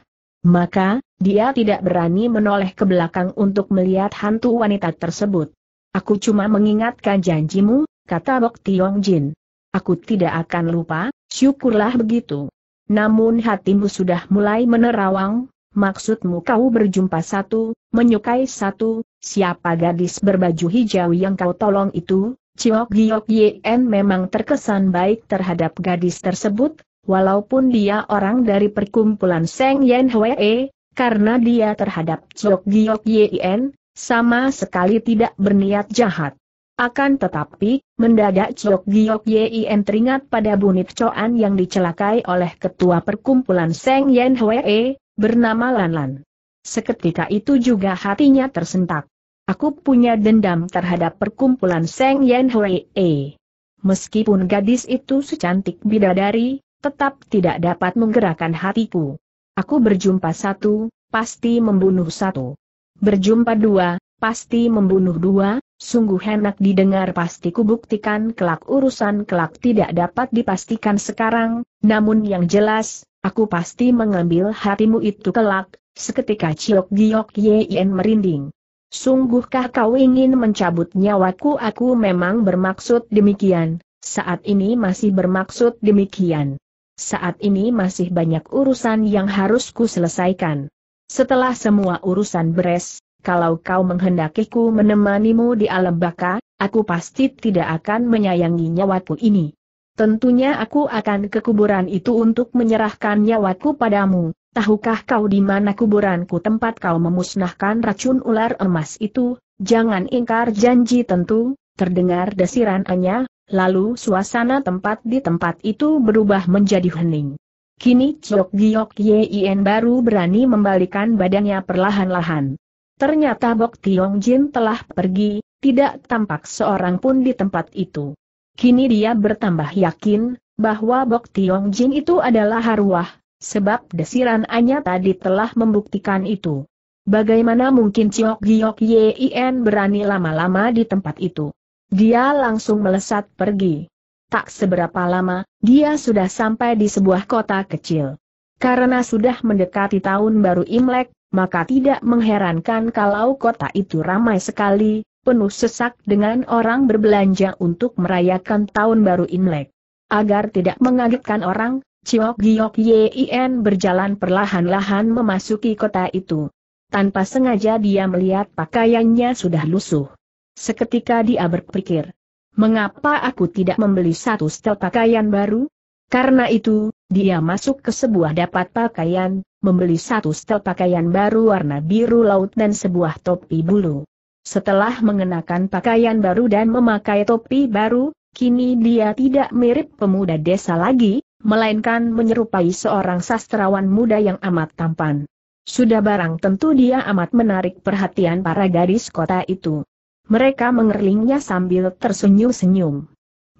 Maka, dia tidak berani menoleh ke belakang untuk melihat hantu wanita tersebut. Aku cuma mengingatkan janjimu, kata Bok Tiong Jin. Aku tidak akan lupa, syukurlah begitu. Namun hatimu sudah mulai menerawang, Maksudmu kau berjumpa satu, menyukai satu, siapa gadis berbaju hijau yang kau tolong itu? Ciok Giok Yen memang terkesan baik terhadap gadis tersebut, walaupun dia orang dari perkumpulan Seng Yen Hwee, karena dia terhadap Ciok Giok Yen, sama sekali tidak berniat jahat. Akan tetapi, mendadak Ciok Giok Yen teringat pada bunit Coan yang dicelakai oleh ketua perkumpulan Seng Yen Hwee, bernama Lanlan. Seketika itu juga hatinya tersentak. Aku punya dendam terhadap perkumpulan Seng Yan Hui E. Meskipun gadis itu secantik bidadari, tetap tidak dapat menggerakkan hatiku. Aku berjumpa satu, pasti membunuh satu. Berjumpa dua, pasti membunuh dua, sungguh enak didengar pasti kubuktikan kelak urusan kelak tidak dapat dipastikan sekarang, namun yang jelas, Aku pasti mengambil hatimu itu kelak, seketika Ciok Giok Yein merinding. Sungguhkah kau ingin mencabut nyawaku? Aku memang bermaksud demikian, saat ini masih bermaksud demikian. Saat ini masih banyak urusan yang harus ku selesaikan. Setelah semua urusan beres, kalau kau menghendakiku menemanimu di alam baka, aku pasti tidak akan menyayangi nyawaku ini. Tentunya aku akan ke kuburan itu untuk menyerahkan nyawaku padamu. Tahukah kau di mana kuburanku tempat kau memusnahkan racun ular emas itu? Jangan ingkar janji tentu, terdengar desirannya, lalu suasana tempat di tempat itu berubah menjadi hening. Kini Chok Giok Yin baru berani membalikan badannya perlahan-lahan. Ternyata Bok Tiong Jin telah pergi, tidak tampak seorang pun di tempat itu. Kini dia bertambah yakin, bahwa Bok Tiong Jin itu adalah haruah, sebab desiran Anya tadi telah membuktikan itu. Bagaimana mungkin Ciok Giok Yin berani lama-lama di tempat itu? Dia langsung melesat pergi. Tak seberapa lama, dia sudah sampai di sebuah kota kecil. Karena sudah mendekati tahun baru Imlek, maka tidak mengherankan kalau kota itu ramai sekali, penuh sesak dengan orang berbelanja untuk merayakan tahun baru Imlek. Agar tidak mengagetkan orang, Ciok Giok Yien berjalan perlahan-lahan memasuki kota itu. Tanpa sengaja dia melihat pakaiannya sudah lusuh. Seketika dia berpikir, mengapa aku tidak membeli satu setel pakaian baru? Karena itu, dia masuk ke sebuah dapat pakaian, membeli satu setel pakaian baru warna biru laut dan sebuah topi bulu. Setelah mengenakan pakaian baru dan memakai topi baru, kini dia tidak mirip pemuda desa lagi, melainkan menyerupai seorang sastrawan muda yang amat tampan. Sudah barang tentu dia amat menarik perhatian para gadis kota itu. Mereka mengerlingnya sambil tersenyum-senyum.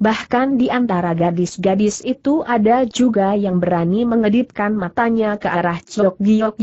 Bahkan di antara gadis-gadis itu ada juga yang berani mengedipkan matanya ke arah Ciok Giok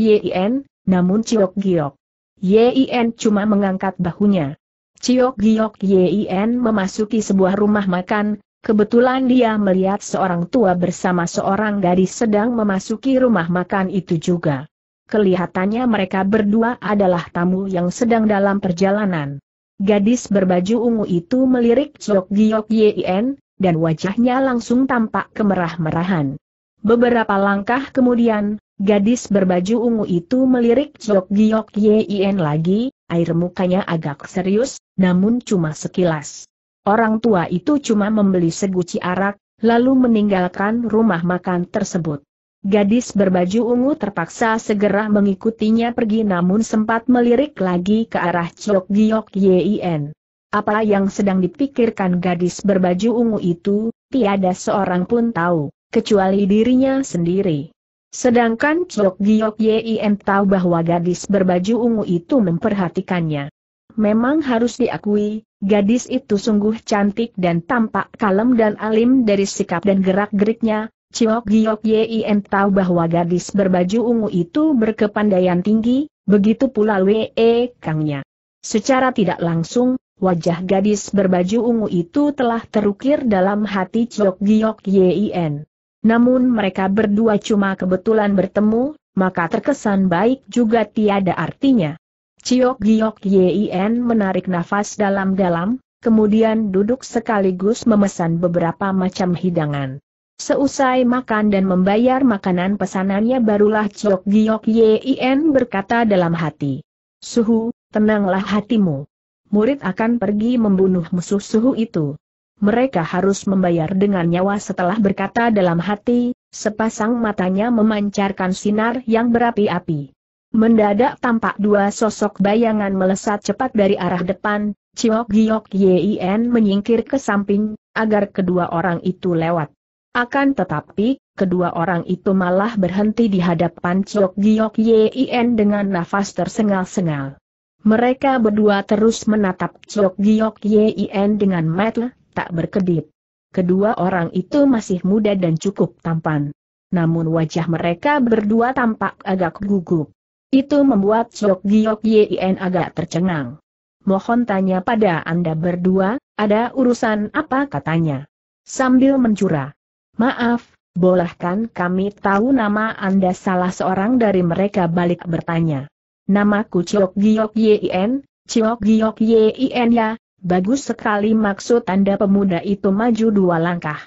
namun Ciok Giok Yin cuma mengangkat bahunya. Ciok Giok Yin memasuki sebuah rumah makan, kebetulan dia melihat seorang tua bersama seorang gadis sedang memasuki rumah makan itu juga. Kelihatannya mereka berdua adalah tamu yang sedang dalam perjalanan. Gadis berbaju ungu itu melirik Ciok Giok Yin, dan wajahnya langsung tampak kemerah-merahan. Beberapa langkah kemudian, Gadis berbaju ungu itu melirik Jok Giok Yien lagi, air mukanya agak serius, namun cuma sekilas. Orang tua itu cuma membeli seguci arak, lalu meninggalkan rumah makan tersebut. Gadis berbaju ungu terpaksa segera mengikutinya pergi namun sempat melirik lagi ke arah Jok Giok Yien. Apa yang sedang dipikirkan gadis berbaju ungu itu, tiada seorang pun tahu, kecuali dirinya sendiri. Sedangkan Chok Giok Yim tahu bahwa gadis berbaju ungu itu memperhatikannya. Memang harus diakui, gadis itu sungguh cantik dan tampak kalem dan alim dari sikap dan gerak-geriknya. Chok Giok Yim tahu bahwa gadis berbaju ungu itu berkepandaian tinggi, begitu pula Wee Kangnya. Secara tidak langsung, wajah gadis berbaju ungu itu telah terukir dalam hati Chok Giok Yim. Namun mereka berdua cuma kebetulan bertemu, maka terkesan baik juga tiada artinya. Ciok Giok Yien menarik nafas dalam-dalam, kemudian duduk sekaligus memesan beberapa macam hidangan. Seusai makan dan membayar makanan pesanannya barulah Ciok Giok Yien berkata dalam hati. Suhu, tenanglah hatimu. Murid akan pergi membunuh musuh suhu itu mereka harus membayar dengan nyawa setelah berkata dalam hati, sepasang matanya memancarkan sinar yang berapi-api. Mendadak tampak dua sosok bayangan melesat cepat dari arah depan, Ciok Giok Yien menyingkir ke samping, agar kedua orang itu lewat. Akan tetapi, kedua orang itu malah berhenti di hadapan Chok Giok Yien dengan nafas tersengal-sengal. Mereka berdua terus menatap Chok Giok Yien dengan mata tak berkedip. Kedua orang itu masih muda dan cukup tampan. Namun wajah mereka berdua tampak agak gugup. Itu membuat Chok Giok Yin agak tercengang. Mohon tanya pada Anda berdua, ada urusan apa katanya? Sambil mencurah. Maaf, bolehkan kami tahu nama Anda salah seorang dari mereka balik bertanya. Namaku Chok Giok Yin, Chok Giok Yin ya, Bagus sekali maksud Anda pemuda itu maju dua langkah.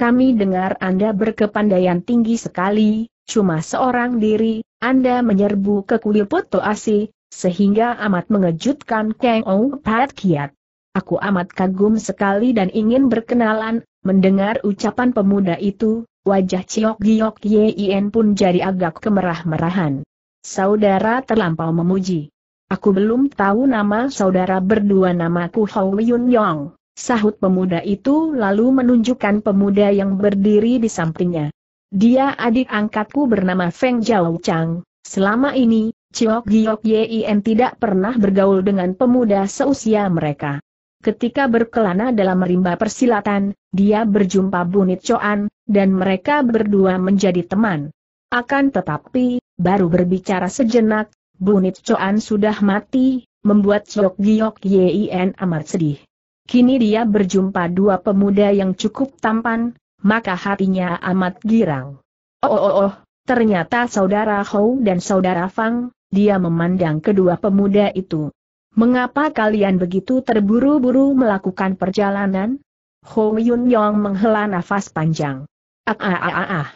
Kami dengar Anda berkepandaian tinggi sekali, cuma seorang diri, Anda menyerbu ke kulit kuil asi, sehingga amat mengejutkan Kang Ong Pat Kiat. Aku amat kagum sekali dan ingin berkenalan, mendengar ucapan pemuda itu, wajah Ciok Giok Yin pun jadi agak kemerah-merahan. Saudara terlampau memuji. Aku belum tahu nama saudara berdua namaku Hou Yun Yong. Sahut pemuda itu lalu menunjukkan pemuda yang berdiri di sampingnya. Dia adik angkatku bernama Feng Jiao Chang. Selama ini, Chiok Giok Yin tidak pernah bergaul dengan pemuda seusia mereka. Ketika berkelana dalam rimba persilatan, dia berjumpa Bunit Choan, dan mereka berdua menjadi teman. Akan tetapi, baru berbicara sejenak, Bunit Coan sudah mati, membuat Chok Giok Yien amat sedih. Kini dia berjumpa dua pemuda yang cukup tampan, maka hatinya amat girang. Oh, oh oh oh, ternyata saudara Hou dan saudara Fang, dia memandang kedua pemuda itu. Mengapa kalian begitu terburu-buru melakukan perjalanan? Hou Yun Yong menghela nafas panjang. Ah ah ah ah. ah.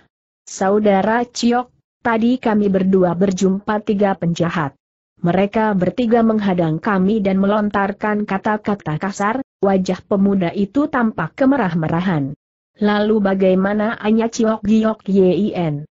Saudara Ciok, Tadi kami berdua berjumpa tiga penjahat. Mereka bertiga menghadang kami dan melontarkan kata-kata kasar, wajah pemuda itu tampak kemerah-merahan. Lalu bagaimana Anya Ciok Giok yien?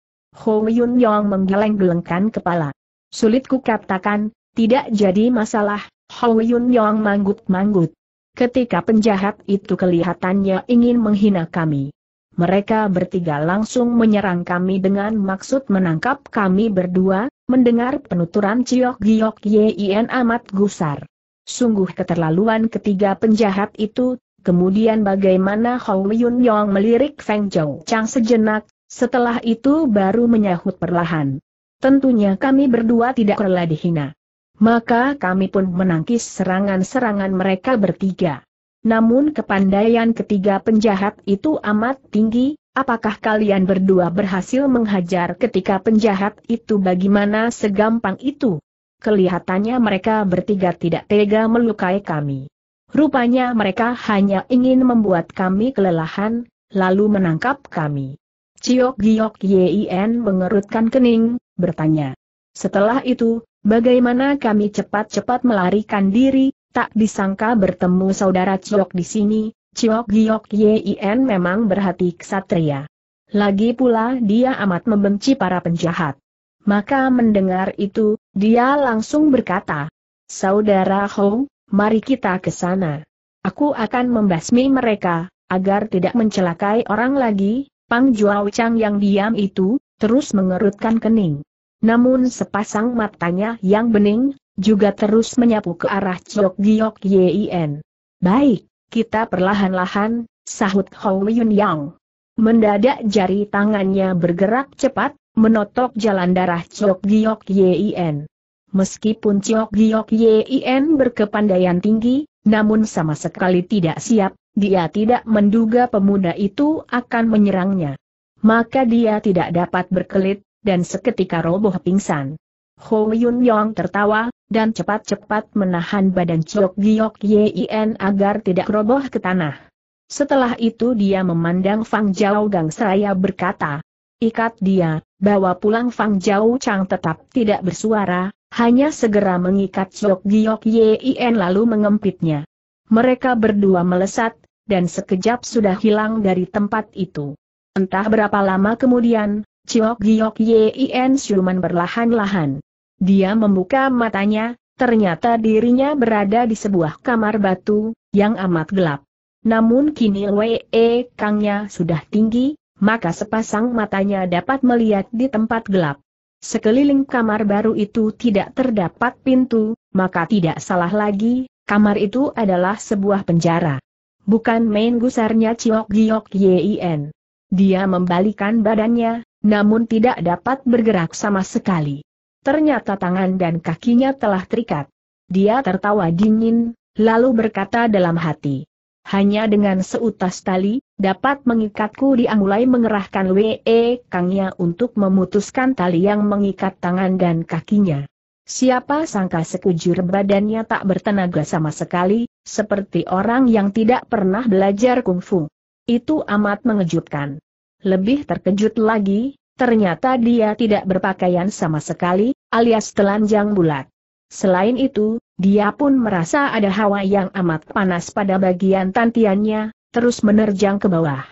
Ho Yun Yong menggeleng-gelengkan kepala. Sulit katakan, tidak jadi masalah, Ho Yun Yong manggut-manggut. Ketika penjahat itu kelihatannya ingin menghina kami mereka bertiga langsung menyerang kami dengan maksud menangkap kami berdua, mendengar penuturan Ciok Giok Yien amat gusar. Sungguh keterlaluan ketiga penjahat itu, kemudian bagaimana Hou Yun Yong melirik Feng Zhou Chang sejenak, setelah itu baru menyahut perlahan. Tentunya kami berdua tidak rela dihina. Maka kami pun menangkis serangan-serangan mereka bertiga. Namun kepandaian ketiga penjahat itu amat tinggi, apakah kalian berdua berhasil menghajar ketika penjahat itu bagaimana segampang itu? Kelihatannya mereka bertiga tidak tega melukai kami. Rupanya mereka hanya ingin membuat kami kelelahan, lalu menangkap kami. Ciok Giok Yin mengerutkan kening, bertanya. Setelah itu, bagaimana kami cepat-cepat melarikan diri, Tak disangka bertemu saudara Ciok di sini, Ciok Giok Yin memang berhati ksatria. Lagi pula dia amat membenci para penjahat. Maka mendengar itu, dia langsung berkata, Saudara Hong, mari kita ke sana. Aku akan membasmi mereka, agar tidak mencelakai orang lagi, Pang Juao Chang yang diam itu, terus mengerutkan kening. Namun sepasang matanya yang bening, juga terus menyapu ke arah Chok Giok Yin. Baik, kita perlahan-lahan, sahut Hong Yun Yang. Mendadak jari tangannya bergerak cepat, menotok jalan darah Chok Giok Yin. Meskipun Chok Giok Yin berkepandaian tinggi, namun sama sekali tidak siap, dia tidak menduga pemuda itu akan menyerangnya. Maka dia tidak dapat berkelit, dan seketika roboh pingsan. Ho Yun Yong tertawa, dan cepat-cepat menahan badan Chok Giok Yien agar tidak roboh ke tanah. Setelah itu dia memandang Fang Jiao Gang seraya berkata, Ikat dia, bawa pulang Fang Jiao Chang tetap tidak bersuara, hanya segera mengikat Chok Giok Yien lalu mengempitnya. Mereka berdua melesat, dan sekejap sudah hilang dari tempat itu. Entah berapa lama kemudian, Chiok Giok Yien Siuman berlahan-lahan. Dia membuka matanya, ternyata dirinya berada di sebuah kamar batu, yang amat gelap. Namun kini Wee Kangnya sudah tinggi, maka sepasang matanya dapat melihat di tempat gelap. Sekeliling kamar baru itu tidak terdapat pintu, maka tidak salah lagi, kamar itu adalah sebuah penjara. Bukan main gusarnya Ciok Giok Yin. Dia membalikan badannya, namun tidak dapat bergerak sama sekali ternyata tangan dan kakinya telah terikat. Dia tertawa dingin, lalu berkata dalam hati. Hanya dengan seutas tali, dapat mengikatku dia mulai mengerahkan W.E. Kangnya untuk memutuskan tali yang mengikat tangan dan kakinya. Siapa sangka sekujur badannya tak bertenaga sama sekali, seperti orang yang tidak pernah belajar kungfu. Itu amat mengejutkan. Lebih terkejut lagi, ternyata dia tidak berpakaian sama sekali, alias telanjang bulat. Selain itu, dia pun merasa ada hawa yang amat panas pada bagian tantiannya, terus menerjang ke bawah.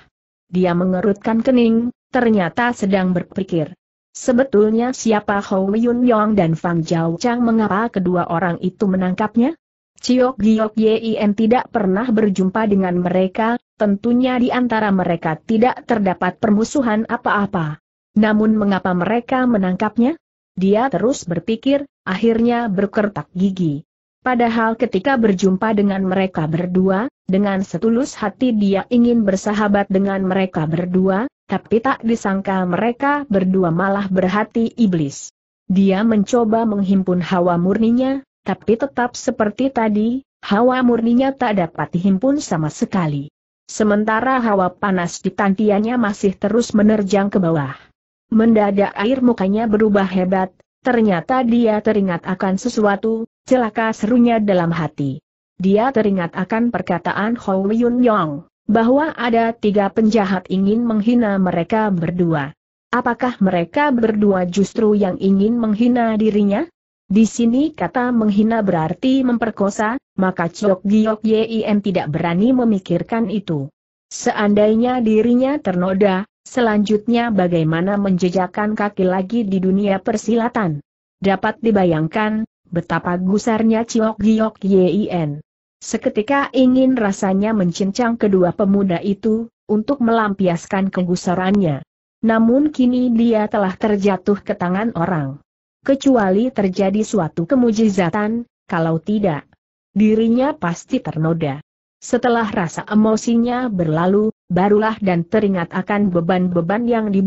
Dia mengerutkan kening, ternyata sedang berpikir. Sebetulnya siapa Hou Yun Yong dan Fang Jiao Chang mengapa kedua orang itu menangkapnya? Ciok Giok Yin tidak pernah berjumpa dengan mereka, tentunya di antara mereka tidak terdapat permusuhan apa-apa. Namun mengapa mereka menangkapnya? Dia terus berpikir, akhirnya berkertak gigi. Padahal ketika berjumpa dengan mereka berdua, dengan setulus hati dia ingin bersahabat dengan mereka berdua, tapi tak disangka mereka berdua malah berhati iblis. Dia mencoba menghimpun hawa murninya, tapi tetap seperti tadi, hawa murninya tak dapat dihimpun sama sekali. Sementara hawa panas di tantiannya masih terus menerjang ke bawah. Mendadak air mukanya berubah hebat, ternyata dia teringat akan sesuatu, celaka serunya dalam hati. Dia teringat akan perkataan Hou Yun Yong, bahwa ada tiga penjahat ingin menghina mereka berdua. Apakah mereka berdua justru yang ingin menghina dirinya? Di sini kata menghina berarti memperkosa, maka Chok Giok Yim tidak berani memikirkan itu. Seandainya dirinya ternoda, Selanjutnya bagaimana menjejakkan kaki lagi di dunia persilatan? Dapat dibayangkan, betapa gusarnya Ciok Giok Yin. Seketika ingin rasanya mencincang kedua pemuda itu, untuk melampiaskan kegusarannya. Namun kini dia telah terjatuh ke tangan orang. Kecuali terjadi suatu kemujizatan, kalau tidak, dirinya pasti ternoda. Setelah rasa emosinya berlalu, barulah dan teringat akan beban-beban yang di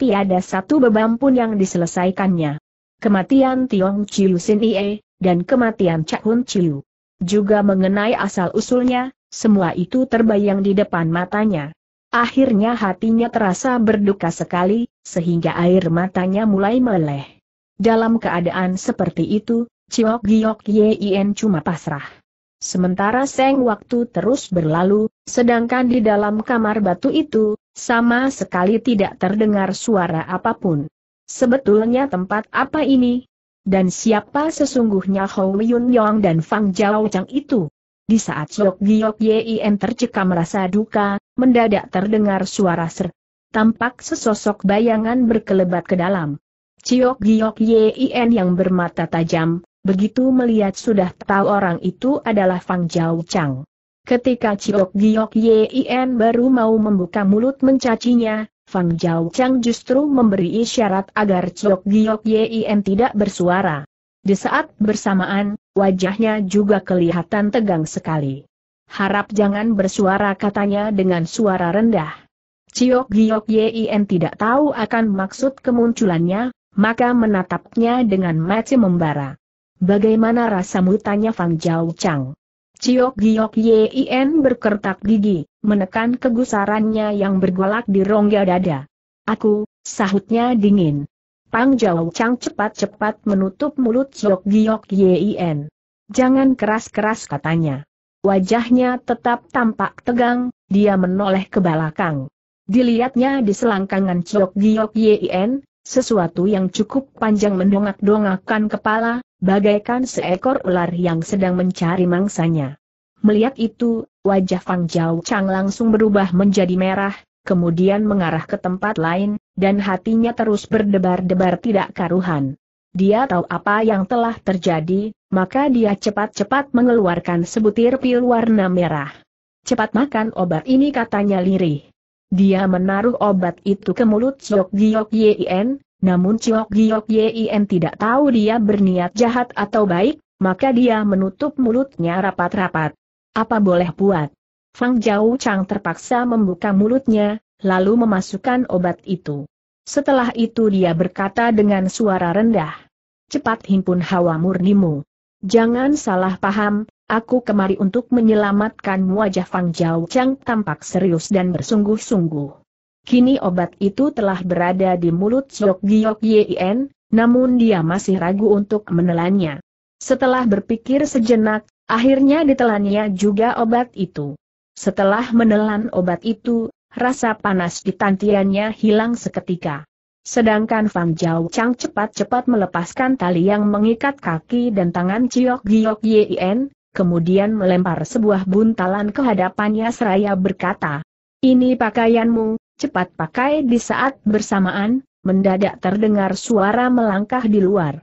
tiada satu beban pun yang diselesaikannya. Kematian Tiong Chiu Sin Ie, dan kematian Cak Hun Chiu. Juga mengenai asal-usulnya, semua itu terbayang di depan matanya. Akhirnya hatinya terasa berduka sekali, sehingga air matanya mulai meleleh. Dalam keadaan seperti itu, Ciok Giok Yin cuma pasrah. Sementara seng waktu terus berlalu, sedangkan di dalam kamar batu itu, sama sekali tidak terdengar suara apapun. Sebetulnya tempat apa ini? Dan siapa sesungguhnya Hou Yun Yong dan Fang Jiao Chang itu? Di saat Yok Giok Yin tercekam merasa duka, mendadak terdengar suara ser. Tampak sesosok bayangan berkelebat ke dalam. Ciok Giok Yin yang bermata tajam, Begitu melihat sudah tahu orang itu adalah Fang Jiao Chang. Ketika Ciok Giok Yin baru mau membuka mulut mencacinya, Fang Jiao Chang justru memberi isyarat agar Ciok Giok Yin tidak bersuara. Di saat bersamaan, wajahnya juga kelihatan tegang sekali. Harap jangan bersuara katanya dengan suara rendah. Ciok Giok Yin tidak tahu akan maksud kemunculannya, maka menatapnya dengan mata membara. Bagaimana rasamu tanya Fang Jiao Chang? Ciok Giok Yin berkertak gigi, menekan kegusarannya yang bergolak di rongga dada. Aku, sahutnya dingin. Pang Jiao Chang cepat-cepat menutup mulut Ciok Giok Yin. Jangan keras-keras katanya. Wajahnya tetap tampak tegang, dia menoleh ke belakang. Dilihatnya di selangkangan Ciok Giok Yin, sesuatu yang cukup panjang mendongak-dongakkan kepala, bagaikan seekor ular yang sedang mencari mangsanya. Melihat itu, wajah Fang Jiao Chang langsung berubah menjadi merah, kemudian mengarah ke tempat lain, dan hatinya terus berdebar-debar tidak karuhan. Dia tahu apa yang telah terjadi, maka dia cepat-cepat mengeluarkan sebutir pil warna merah. Cepat makan obat ini katanya lirih. Dia menaruh obat itu ke mulut Chok Giok Yien, namun Chok Giok Yien tidak tahu dia berniat jahat atau baik, maka dia menutup mulutnya rapat-rapat. Apa boleh buat? Fang Jau Chang terpaksa membuka mulutnya, lalu memasukkan obat itu. Setelah itu dia berkata dengan suara rendah. Cepat himpun hawa murnimu. Jangan salah paham, Aku kemari untuk menyelamatkan wajah Fang Jiao Chang tampak serius dan bersungguh-sungguh. Kini obat itu telah berada di mulut Siok Giok Yien, namun dia masih ragu untuk menelannya. Setelah berpikir sejenak, akhirnya ditelannya juga obat itu. Setelah menelan obat itu, rasa panas di tantiannya hilang seketika. Sedangkan Fang Jiao Chang cepat-cepat melepaskan tali yang mengikat kaki dan tangan Ciok Giok Yien, kemudian melempar sebuah buntalan ke hadapannya seraya berkata, Ini pakaianmu, cepat pakai di saat bersamaan, mendadak terdengar suara melangkah di luar.